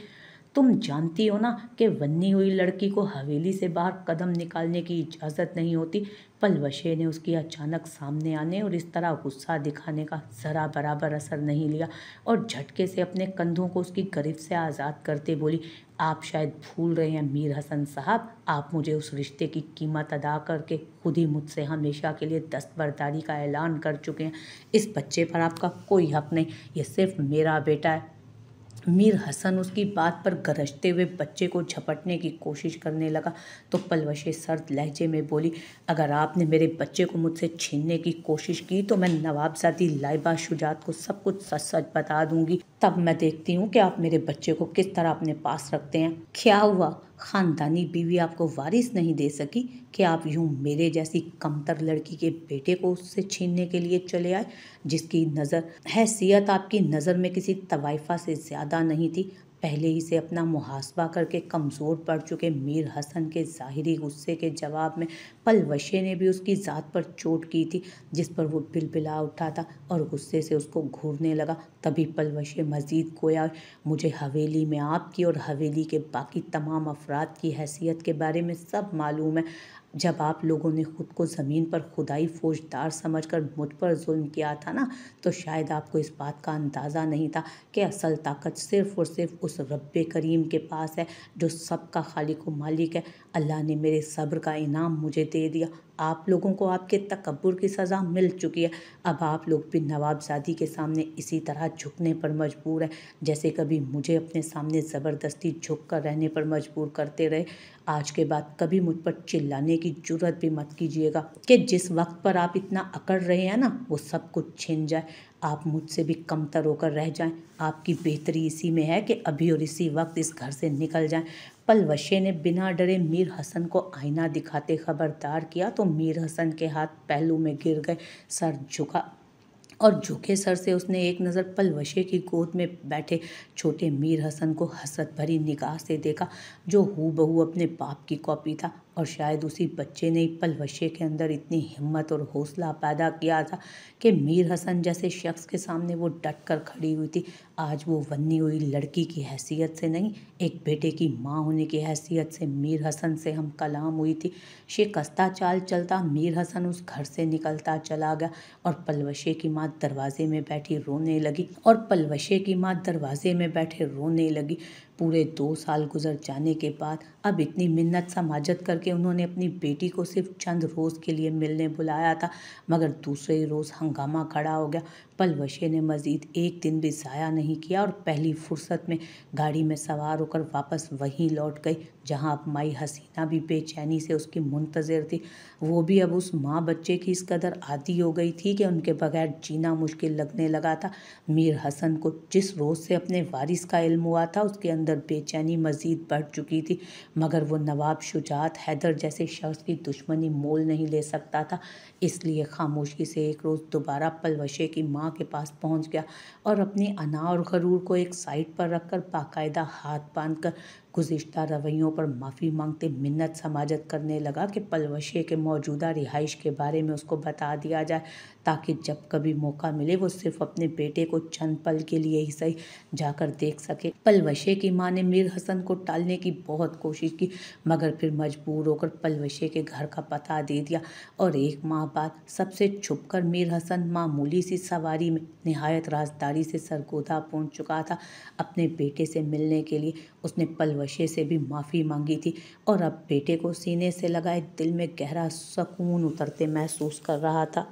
Speaker 1: तुम जानती हो ना कि बनी हुई लड़की को हवेली से बाहर कदम निकालने की इजाज़त नहीं होती पलवशे ने उसकी अचानक सामने आने और इस तरह गुस्सा दिखाने का ज़रा बराबर असर नहीं लिया और झटके से अपने कंधों को उसकी गरीब से आज़ाद करते बोली आप शायद भूल रहे हैं मीर हसन साहब आप मुझे उस रिश्ते की कीमत अदा करके खुद ही मुझसे हमेशा के लिए दस्तबरदारी का ऐलान कर चुके हैं इस बच्चे पर आपका कोई हक नहीं ये सिर्फ मेरा बेटा है मीर हसन उसकी बात पर गरजते हुए बच्चे को झपटने की कोशिश करने लगा तो पलवशे सर्द लहजे में बोली अगर आपने मेरे बच्चे को मुझसे छीनने की कोशिश की तो मैं नवाबजादी लाइबा शुजात को सब कुछ सच सच बता दूंगी तब मैं देखती हूँ कि आप मेरे बच्चे को किस तरह अपने पास रखते हैं क्या हुआ ख़ानदानी बीवी आपको वारिस नहीं दे सकी कि आप यूं मेरे जैसी कमतर लड़की के बेटे को उससे छीनने के लिए चले आए जिसकी नज़र हैसियत आपकी नज़र में किसी तवाइफा से ज़्यादा नहीं थी पहले ही से अपना मुहासबा करके कमज़ोर पड़ चुके मीर हसन के ज़ाहरी गुस्से के जवाब में पलवशे ने भी उसकी ज़ात पर चोट की थी जिस पर वो बिलबिला उठा था और गुस्से से उसको घूरने लगा तभी पलवशे मजीद गोया मुझे हवेली में आपकी और हवेली के बाकी तमाम अफराद की हैसियत के बारे में सब मालूम है जब आप लोगों ने ख़ुद को ज़मीन पर खुदाई फौजदार समझकर मुझ पर जुल्म किया था ना तो शायद आपको इस बात का अंदाज़ा नहीं था कि असल ताकत सिर्फ़ और सिर्फ उस रब करीम के पास है जो सब का खालिक व मालिक है अल्लाह ने मेरे सब्र का इनाम मुझे दे दिया आप लोगों को आपके तकबर की सज़ा मिल चुकी है अब आप लोग भी नवाबजादी के सामने इसी तरह झुकने पर मजबूर है जैसे कभी मुझे अपने सामने ज़बरदस्ती झुक कर रहने पर मजबूर करते रहे आज के बाद कभी मुझ पर चिल्लाने की जरूरत भी मत कीजिएगा कि जिस वक्त पर आप इतना अकड़ रहे हैं ना वो सब कुछ छिन जाए आप मुझसे भी कमतर होकर रह जाएं आपकी बेहतरी इसी में है कि अभी और इसी वक्त इस घर से निकल जाएं पलवशे ने बिना डरे मीर हसन को आईना दिखाते खबरदार किया तो मीर हसन के हाथ पहलू में गिर गए सर झुका और झुके सर से उसने एक नज़र पलवशे की गोद में बैठे छोटे मीर हसन को हसरत भरी निगाह से देखा जो हु बहू अपने बाप की कॉपी था और शायद उसी बच्चे ने पलवशे के अंदर इतनी हिम्मत और हौसला पैदा किया था कि मीर हसन जैसे शख्स के सामने वो डट कर खड़ी हुई थी आज वो वन्नी हुई लड़की की हैसियत से नहीं एक बेटे की माँ होने की हैसियत से मीर हसन से हम कलाम हुई थी शिकस्ता चाल चलता मीर हसन उस घर से निकलता चला गया और पलवशे की माँ दरवाजे में बैठी रोने लगी और पलवशे की माँ दरवाजे में बैठे रोने लगी पूरे दो साल गुजर जाने के बाद अब इतनी मिन्नत समाजत करके उन्होंने अपनी बेटी को सिर्फ चंद रोज़ के लिए मिलने बुलाया था मगर दूसरे ही रोज़ हंगामा खड़ा हो गया पलवशे ने मज़ीद एक दिन भी ज़ाया नहीं किया और पहली फुर्सत में गाड़ी में सवार होकर वापस वहीं लौट गई जहां अब माई हसीना भी बेचैनी से उसकी मुंतज़र थी वो भी अब उस माँ बच्चे की इस कदर आदि हो गई थी कि उनके बगैर जीना मुश्किल लगने लगा था मीर हसन को जिस रोज़ से अपने वारिस का इल्म हुआ था उसके अंदर बेचैनी मज़ीद बढ़ चुकी थी मगर वो नवाब शुजात हैदर जैसे शख्स की दुश्मनी मोल नहीं ले सकता था इसलिए खामोशी से एक रोज़ दोबारा पलवशे की माँ माँ के पास पहुँच गया और अपने अना और गरूर को एक साइड पर रखकर बाकायदा हाथ बांधकर गुज्त रवैयों पर माफ़ी मांगते मिन्नत समाजत करने लगा कि पलवशे के मौजूदा रिहाइश के बारे में उसको बता दिया जाए ताकि जब कभी मौका मिले वो सिर्फ अपने बेटे को चंद पल के लिए ही सही जाकर देख सके पलवशे की माँ ने मीर हसन को टालने की बहुत कोशिश की मगर फिर मजबूर होकर पलवशे के घर का पता दे दिया और एक माह बाद सबसे छुप मीर हसन मामूली सी सवारी में नहायत राजदारी से सरगोदा पहुँच चुका था अपने बेटे से मिलने के लिए उसने पलवशे से भी माफ़ी मांगी थी और अब बेटे को सीने से लगाए दिल में गहरा सकून उतरते महसूस कर रहा था